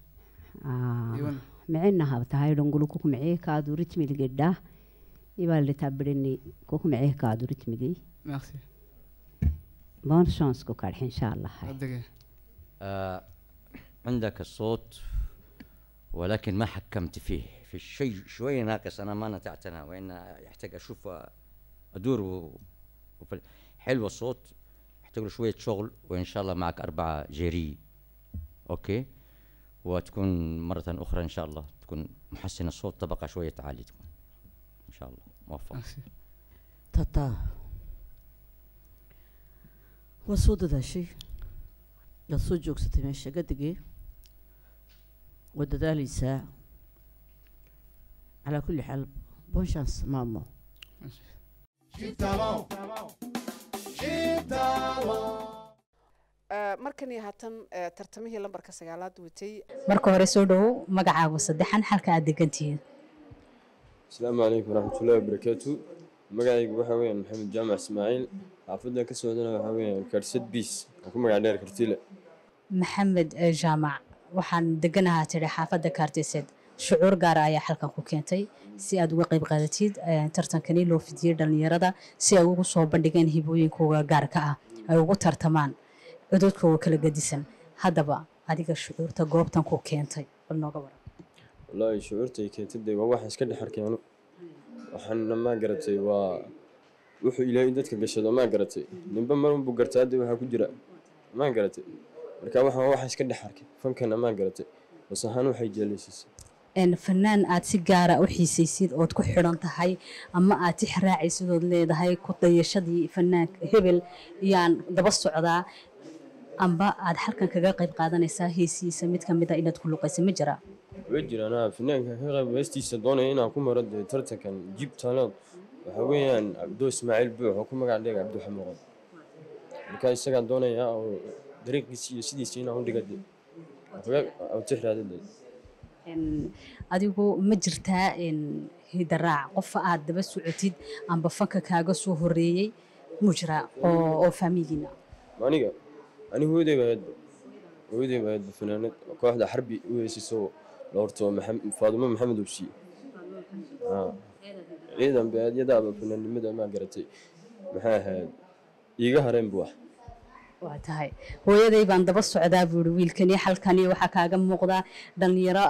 micinaha tahayron gulukuku micee kaadu ritmil gedha ibali tabreni kuku micee kaadu ritmidi بون شانس كوك كارح ان شاء الله هاي. آه، عندك الصوت ولكن ما حكمت فيه في شيء شوي ناقص انا ما نتعت انا وان يحتاج اشوف ادور و... حلو الصوت يحتاج شويه شغل وان شاء الله معك اربعه جيري اوكي وتكون مرة أخرى إن شاء الله تكون محسن الصوت طبقة شوية عالية تكون إن شاء الله موفق تتا wasuudadaashay yaad soo joogsatay meesha gadigii waa dadaaleysaa calaa kulli xaal bon chance maamo markan haatan tartamihii lambarka sagaalaad watay marka hore soo dhowow magacaagu saddexan xalka aad degantihiin asalaamu calaykum waraxmatullahi wabarakaatu magacaygu waxaa weyaan maxamed jaamac ismaaciil xaafaddan ka socdana waxaa weyaan karsad biis aan ku magac dheer kartile maxamed jaamac waxaan deganahaa tiri xaafadda kaartiseed shucuur gaara ah ayaa xalkan ku keentay si aad uga qayb qaadatid tartankani loo fidiyey dhallinyarada si ay ugu soo bandhigeen hibooyinkooga gaarka ah ay ugu tartamaan cododka waa kala gadisan haddaba adiga shucuurta goobtan ku keentay balnooga wara wallaahi shucuurtay keentay dee waa waxa iska dhex arkay waxaana maa garatay waa wuxuu ilaahay dadka gashado maa garatay ninba marunbuu gartaa dee waxaa ku jira maa garatay marka waxaan waxa iska dhex arkay fankana maa garatay bas ahaan waxay jeelisiisay fanaan aad si gaara u xiisaysid ood ku xidhan tahay ama aad tix raacaysid ood leedahay ku dayashadii fanaanka hebel yaan daba socdaa amba aad halkan kaga qayb qaadanaysaa heesiisa mid ka mida ah inaad ku luqaysa ma jira way jiraan ah, finaanka ka qayb heestiisa doonaya inaan ku maro dee tartankan jib talood weeyaan cabdo ismaaciil buux oo ku magac dhega cabdi marka isagaan doonaya ah, oo dareenkiisa iyo sidiisa inaan u dhiga adigu ma jirtaa hidaraac qof aad daba socotid amba fanka kaaga soo horeeyey muu jiraa oo faamiyigiina aniga ani hooyadeyba aadba fanaanad kooxda xarbi u heesiso la faadumo maxamed obsiye ciidan baaadyadaaba fanaannimada maa garatay maxaa ahayd iiga hareen bu ah waa tahay hooyaday baan daba socdaa buuri wiilkani xalkani waxaa kaaga muuqdaa dhalinyaro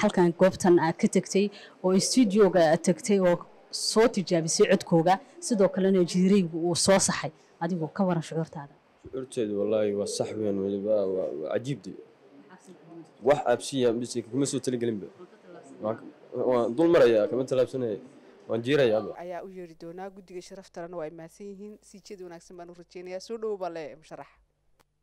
xalkan goobtan aad ka tagtay oo istuudioga aad tagtay oo soo tijaabisay codkooga sidoo kalena jiiraygu uu soo saxay adigu ka waran shucuurtaada horteeda wallaahi waa sax weyn weliba waa cajiib dee wax absiya bisi kuma soo talagelinba waan dul kama tallaabsanaya waan jiiraya ayaa u yeeri doonaa guddiga sharaftalena waa imahadsan yihiin sii jeed wanaagsan baan u rajeynayaa soo dhowo baa le musharax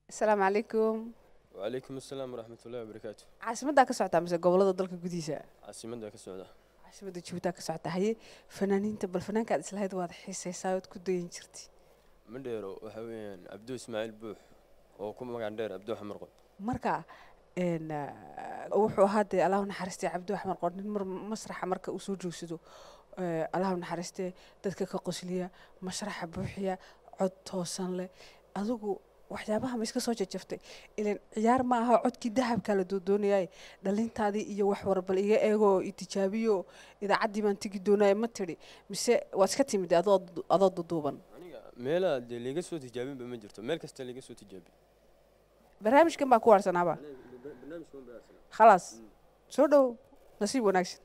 asalaamu calaykum وعليكم السلام ورحمة الله وبركاته عاصمتها كسعتها مثلا قبل ضلك قديسة عاصمتها كسعتها عاصمتها جوتها كسعتها هي فنانين تبل فنان كان إسلاهيد واضح حساسة وتكدين شرتي madheero waxa weyaan cabdu ismaaciil buux oo ku magac dheer cabdi axmar qod marka uh, wuxuu ahaa dee allahu naxariistay cabdi axmar qod nin masraxa marka usoo joogsado allahu naxariistee dadka ka qosliya mashraxa buuxiya cod toosan leh adigu waxyaabaha ma iska soo jajaftay ilan ciyaar ma aha codkii dahabkaa la doodoonayay dhalintaadii iyo wax warbal iga eegoo tijaabiyo idaacaddii baan tegi doonaya ma tidhi mise waad iska timid adoo adood duduuban ميلا دي لي غسو تجابين بما جرتو ميل كاست لي تجابين برنامج كم باكو ارسنا با برنامج كم خلاص شودو نصيب ونكس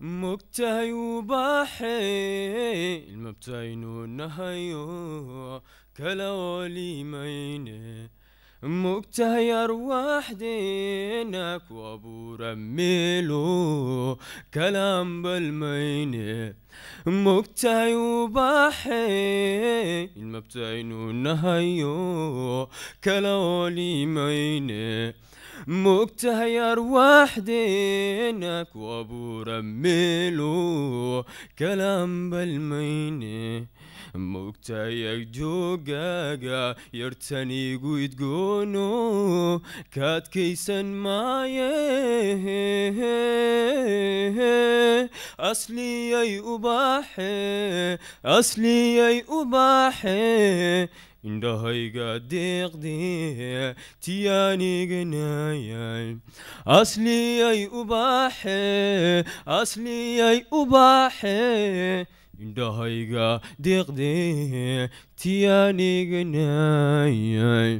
مكتاي وباحي المبتاينو نهيو كلا ولي ميني مكتهير وحدينك وابو رميلو كلام بالمينة مكتهي وبحي المبتين ونهيو كلاولي مينة مكتهير وحدينك وابو رميلو كلام بالمينة مكتايك جوغاغا يرتني قويد قونو كات كيسن مايه أصلي يي أباحي أصلي يي أباحي اندهي قديق دي تياني قنايا أصلي يي أباحي أصلي يي أباحي indhahayga diiqdee tiyaaniganayay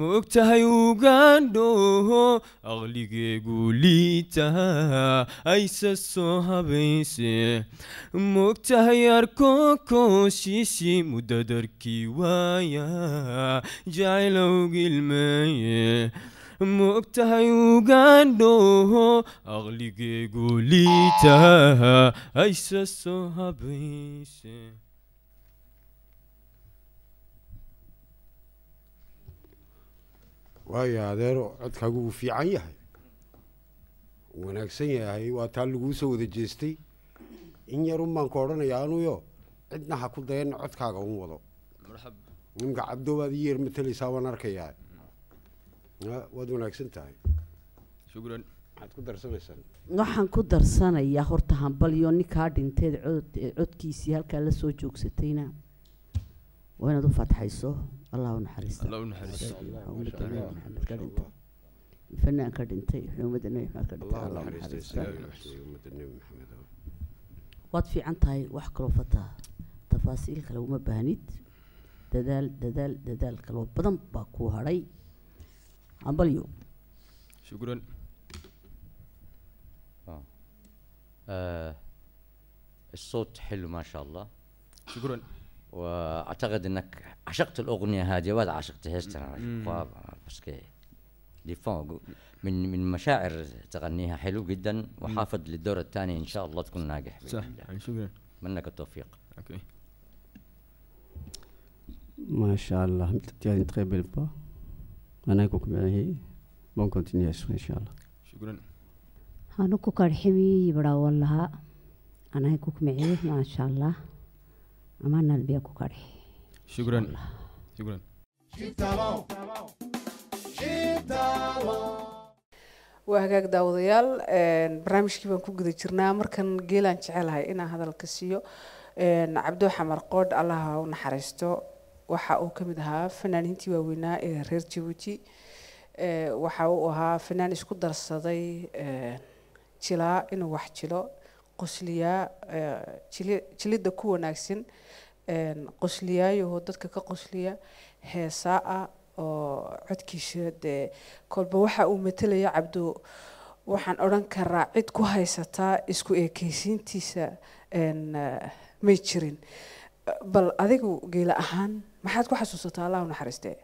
mogtahay ugandhoho aqligeegu liitaha ayse soo habayse mogtahay arko kooshishi muddadarkii waaya jacilowgilmeye ma ogtahay ugaandho aqligeygu liitaha hayse soo habayse waaya adeero codkaagu wuu fiican yahay wanaagsan yahay waa taa laguu soo wada jeestay in yarun baan ku odhanayaa anuyo cidna ha ku dayan codkaaga un wado nimanka cabdoobaad yeer matalaysaa waan arkayaa waad wanaagsan tahay shukran maxaad ku darsanaysaan waxaan ku darsanayaa horta hambalyo ninkaa dhinteed cod codkiisii halkaa la soo joogsatayna waa inaad u fatxayso allahu naxariista fanaanka dhintay umada nebi maxamed waad fiican tahay wax kaloo fataa tafaasiil kale uma baahnid dadaal dadaal dadaal kaloo badan baa kuu hadhay عباليو شكرا آه. آه. الصوت حلو ما شاء الله شكرا واعتقد انك عشقت الاغنيه هذه ولا عشقتها انا آه، بس كي من من مشاعر تغنيها حلو جدا وحافظ للدور الثاني ان شاء الله تكون ناجح صح يعني شكرا منك التوفيق اوكي ما شاء الله انت يعني تقبل با anagu kumihi bon continuation insha allah shukran hanu ku karxibi ibarawan laha anay ku kumiciye maasha allah amaan albiya ku karxi shukran shukran waa hagaag daawadayaal barnaamijkii baan ku guda jirnaa markan geelaan jecelahay inaan hadalka siiyo cabdo xamar qoodh allaha u naxariisto waxa uu ka mid ahaa fanaaniintii waaweynaa ee reer jabuuti waxa uu ahaa fanaan isku darsaday jilaa inuu wax jilo qosliyaa jilidda ku wanaagsan qosliyaayahoo dadka ka qusliya heesaa ah oo codkiisa dee kolba waxa uu matalaya cabdo waxaan odhan karaa cid ku haysataa isku eekeysiintiisa may jirin bal adigu geela ahaan maxaad ku xasuusataa allahu naxariistee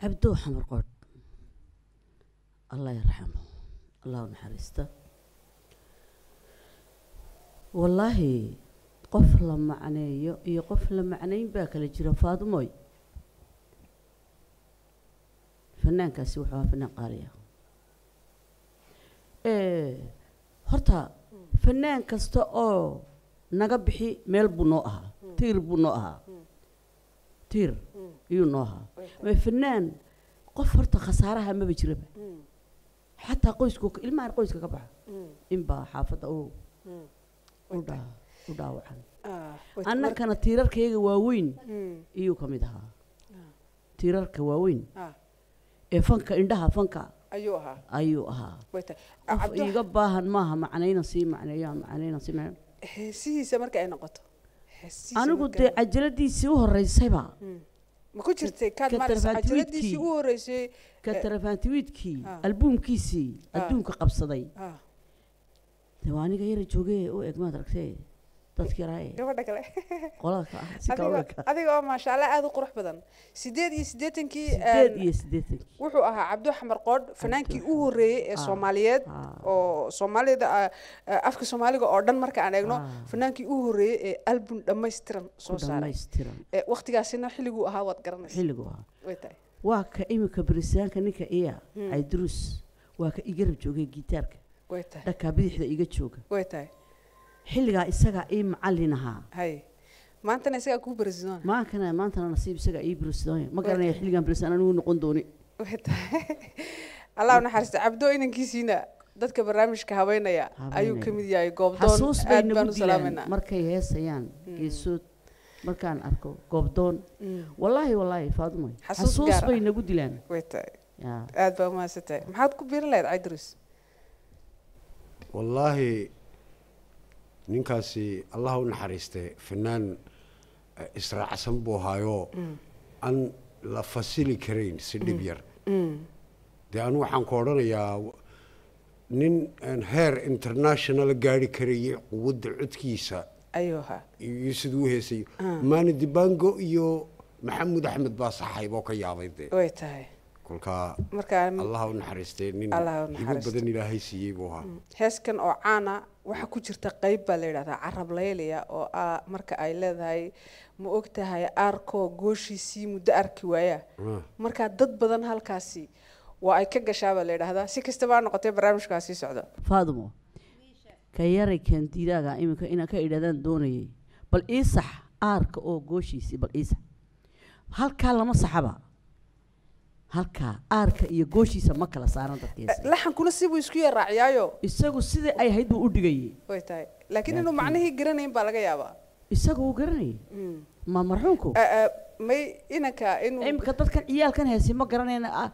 cabdo xamar qoodh allah yarxamo allah naxariista wallaahi qof la macneeyo iyo qof la macnayn baa kala jira faadumoy fanaankaasi wuxuu aa fanaan qaaliya horta fanaan kasta oo naga bixi meel buu noo ahaa tiir buu noo ahaa tiir ayuu noo ahaa fanaan qof horta khasaaraha maba jiraba xataa qoysku ilmahan qoyska ka baxa inbaa xaafadda u dhaawacan ah, annakana tiirarkayga waaweyn iyuu ka mid ahaa tiirarka waaweyn ah. ee fanka indhaha fanka ayuu ahaa ayuu ahaa qof iiga baahan maaha macnayna sii macneeyaan macnayna sii macneeyan heesihiisa marka ay noqoto anigu dee cajaladiisii u horeysayba hmm. ka tarafantiwiidkii eh, ah. albuumkiisii ah. adduunka qabsaday ah. de waa aniga yara joogee u egmaad maad aragtee adigoo maasha aada u qurux badan sideed iyo sideetankii wuxuu ahaa cabdi xamar qoodh fanaankii u horeeyey ee ah, soomaaliyeed ah. oo soomaalida ah, eh, afka soomaaliga oo dhan marka aan eegno fanaankii u horeeyey ee album dhammaystiran soo saaray eh, waqtigaasina xilliguu ahaa waad garanaysaa ka imika barisaanka ninka iya aydruus waa ka hmm. igarab joogay gitaarka dhakaa bidixda iga jooga xilligaa isaga ii macallin ahaa maantana isagaa kuu barsidoon maankana maantana nasiib isagaa ii barsidoon ma garanaya xilligan barsidan anigu noqon dooni <laughs> allah naxariista cabdo inankiisiina dadka barnaamijka habeynaya ayuu ka yahay goobdoon heesayaan mm. geesood markaan arko goobdoon mm. wallaahi wallaahi faadumay xasuus bay nagu dilaan aad baa umahadsantahay maxaad ku biirin lahayd caydiris wallaahi ninkaasi allaha u naxariistay fanaan eh, israacsan buu ahaayo mm. aan la fasili karayn si dhib mm. yar mm. dee anu waxaan ku odhanayaa nin heer international gaari karayay quwadda codkiisa iyo siduu u heesay ah. maani dibango iyo maxamuud axmed baa saxayboo ka yaabay dee kolkaa mm, mm, heeskan oo caana waxaa ku jirta qeyb baa la yidhahdaa carab layliya oo ah marka ay leedahay ma ogtahay tahay gooshiisii muddo arki waayaa mm. marka dad badan halkaasi waa ay ka gashaa baa la yidhahdaa si kastabaa noqotay barnaamijkaa sii socda faadumo ka yaray kaandiidaaga iminka inaan ka idhaadaan doonayay bal ii sax aarka oo gooshiisii bal iisax halkaa lama saxaba halkaa aarka iyo gooshiisa ma kala saaran dadkiilaxankuna eh, sibuu isku yaraaciyaayo isagu sidii ay ahayd buu u dhigayay way tahay laakiin inuu macnihii garanayn baa laga yaabaa isaga uu garanayay mm. ma marxuumku eh, eh, may inanka inuu dadkan ciyaalkan heesi ma garanayna ah,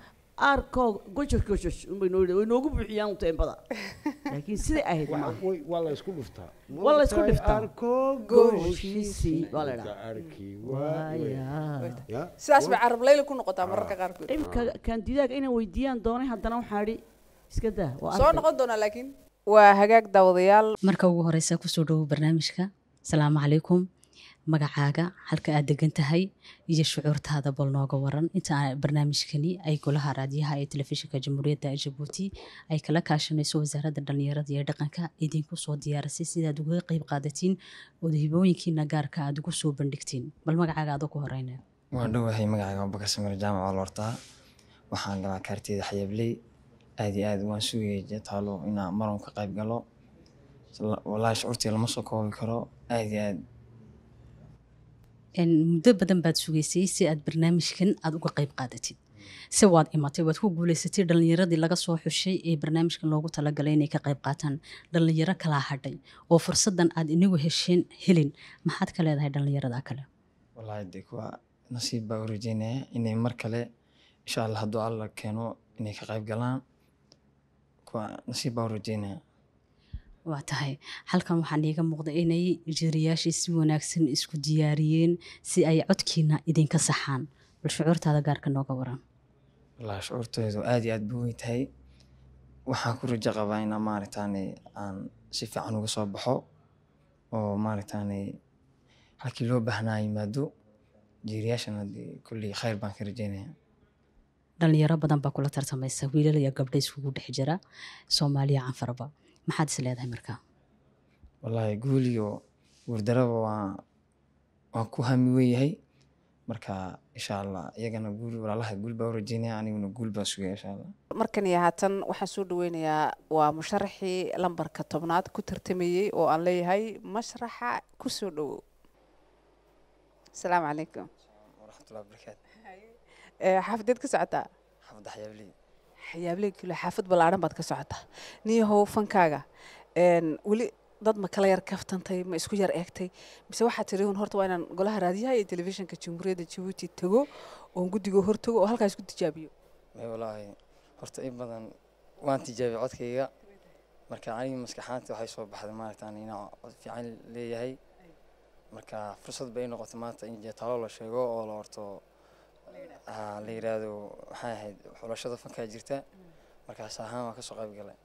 aarkooga gojargojash unbay noogu buuxiyaan teenbada <laughs> laakiin siday ahayd waa la isku dhuftaa waa la isku dhiftaa goshiisi waa la dhahaa sidaas bay carab leyla ku noqotaa mararka ah. qaarkood imka kaandidaaga inay weydiiyaan doonay haddana waxaa dhi iska daa soo noqon doonaa laakiin waa hagaag daawadayaal marka ugu horeysa kusoo dhawow barnaamijka asalaamu calaykum magacaaga halka aad degan tahay iyo shucuurtaada bal nooga waran inta barnaamijkani ay golaha raadiyaha ee telefishinka jamhuuriyadda jabuuti ay kala kaashanayso wasaaradda dhallinyarada iyo dhaqanka idinku soo diyaarisay sidaad uga qeyb qaadatiin ood hibooyinkiina gaarka aad ugu soo bandhigtiin bal magacaaga ku horeyna waa dhowahay magacaaga abubakar samir jaamac oo lortaa waxaan dhabaa kaarteyda xayabley aad iyo aad waan sugaya taalo inaa maron ka qayb galo walaahi shucuurtii lama soo koobi karo aad iyo aad muddo badan baad sugaysay si aad barnaamijkan aada uga qayb qaadatid se waad imatay waad ku guuleysatay dhallinyaradii laga soo xushay ee barnaamijkan loogu talagalay inay ka qayb qaataan dhallinyaro kalaa hadhay oo fursadan aad inagu hesheen helin maxaad ka leedahay dhallinyaradaa kale walahi de kuwa nasiib baa u rajeynaya inay mar kale insha allah hadduu alla keeno inay ka qayb galaan kuwa nasiib baa u rajeynaya waa tahay halkan waxaan iiga muuqda inay jeeriyaashii si wanaagsan isku diyaariyeen si ay codkiina idinka saxaan bal shucuurtaada gaarka nooga waran wallaahi shucuurteedu aada iyo aada bu weyn tahay waxaan ku rajo qabaa inaa maaragtaane aan si fiican uga soo baxo oo maaragtaane halkii loo baahnaa yimaado jeriyaashan haddii kulley khayr baan ka rajeynayaa dhalinyaro badan baa kula tartamaysa wiilal iyo gabdha iskugu dhex jira soomaaliya canfarba maxaad is leedahay markaa wallaahi guuliyo guurdaraba waa waan ku hami weyahay marka insha allah iyagana guul walaalaha guul baa u rajeynaya aniguna guul baa sugaya insha allah markan haatan waxaan soo dhaweynayaa waa musharaxii lambarka tobnaad ku tartamayey oo aan leeyahay mashraxa soo dhawow asalaamu calaykum waraxmatullah barakaatu xaafadeed ka socotaa xaafad axyaabliy waxyaablekl xaafad ballaadhan baad ka socotaa niyahow fankaaga weli dad ma kala yar kaftantay ma isku yar eegtay mise waxaa tiri un horta waa inaan golaha raadiyaha iyo telefishinka jamhuuriyadda jabuuti tago oon guddiga hor tago oo halkaas ku tijaabiyo wallaahi horta in badan waan tijaabiyey codkayga marka aniga maskaxaanta waxay soo baxday maaragta inaa cod fiican leeyahay marka fursad bay noqotay maanta in jeetaalo la sheego oo la orto Ah, la yiraahdo waxay ahayd xulashada fankaa jirta markaas ahaan waan kasoo qayb galay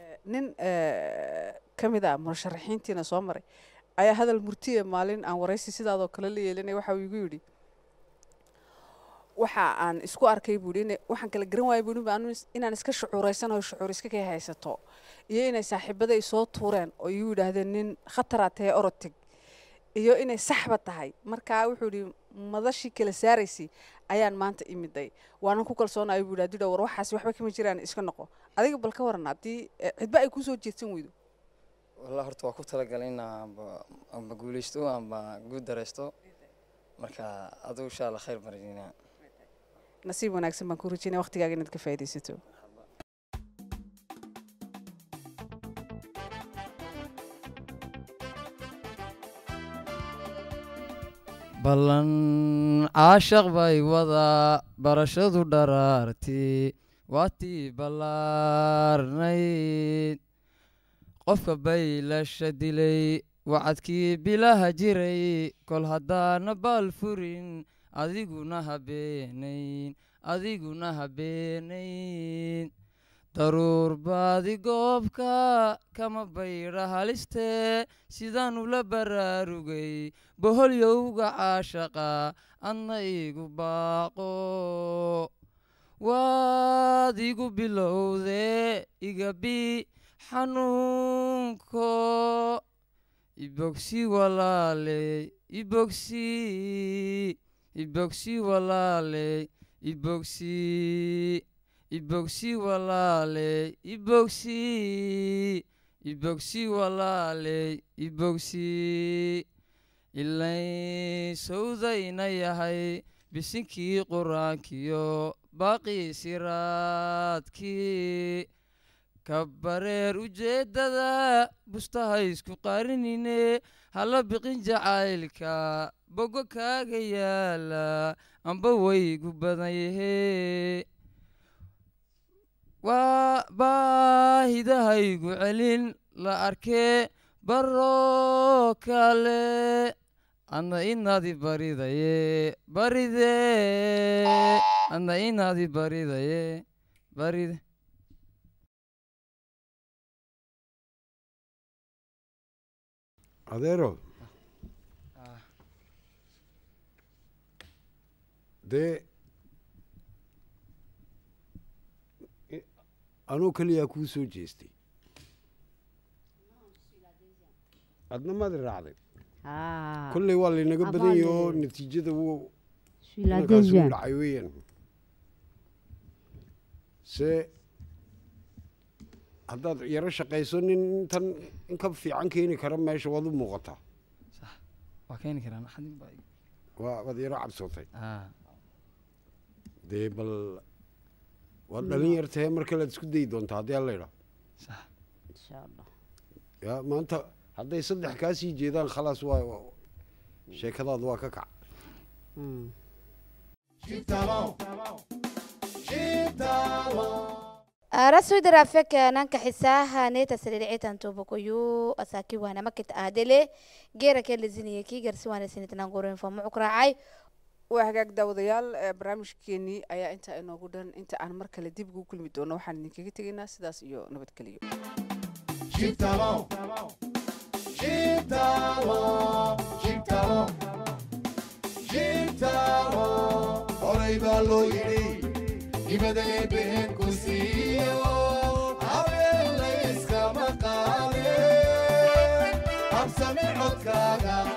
eh, nin eh, ka mid a ah musharaxiintiina soo maray ayaa hadal murtiye maalin aan waraysi sidaadoo kale la yeelinay waxa uu igu yidhi waxa aan isku arkay buu in waxaan kala garan waayay buu inaan iska shucuuraysanaho shucuur iska kay haysato iyo inay saaxiibada ay soo tuureen oo igu yidhaahdeen nin khataraad tahay orod iyo inay saxba tahay markaa wuxuu yidhi madashii kala saaraysay ayaan maanta imiday waanan ku kalsoonayo buu yidha didho war waxaas waxba kama jiraan iska noqo adiga bal ka waran haddii eh, cidba ay kuusoo jeedsan weydo wallah horta waa ku talagalay inaa amba guulaysto amba guud daraysto marka adigu insha allah khayr baradina nasiib wanaagsan baan ku rajeyna waqtigaaga inaad ka faa'idaysato ballan caashaq bay wadaa barashadu dharaartii waatii ballaarnayd qofka baylasha dilay wacadkii bilaha jiray kol haddaana baal furin adiguna habeenayn adiguna habeenayn daruur baadi goobka kama baydha halistee sidaan ula baraarugay boholyowga caashaqa adna iigu baaqo waad igu bilowdee igabi xanuunko ibogsi walaaley ibogsi ibogsi walaaley ibogsi ibogsi walaale ibogsi ibogsi walaale ibogsi ilayn sawdayna yahay bisinkii qur-aankiyo baaqii siraadkii ka bareer ujeeddada bustaha isku qarinine hala biqin jacaylka bogo kaaga yaala amba waygu badan yahe waa baahidahaygu celin la arkee baroo kale ana inaadi baridaye baride ana inaadi baridaye baride adeero ah. de anoo keliyaa kuu soo jeestay adna maadi raacday ah. kolley waa laynaga badan yahe oo natiijada wuu dhacay weyaan se haddaad yaro shaqayso nin intan in ka fiican keeni kara meesha waad u muuqataa waad yaro cabsootay ah. dee bal waa dhalin yartahe markalead isku dayi doontaa haddii alla idhaa ya maanta hadday saddex kaa sii jeedaan khalaas waa sheekadaadu waa ka kac arasuida rafekananka xisaahaneta sariircitan tubakuyu asaaki waanamakit aadele geerake laziniye ki garsi e waanasinitnan gurinfomucukraacay waa hagaag daawadayaal eh, barnaamijkeenii ayaa intaa inoogu dhan inta aan mar kale dib ugu kulmi doono waxaan idinkaga tegaynaa sidaas iyo nabadgelyo baa loo yidhi imadee behenku siiyo haween layskama qaade absame codkaaga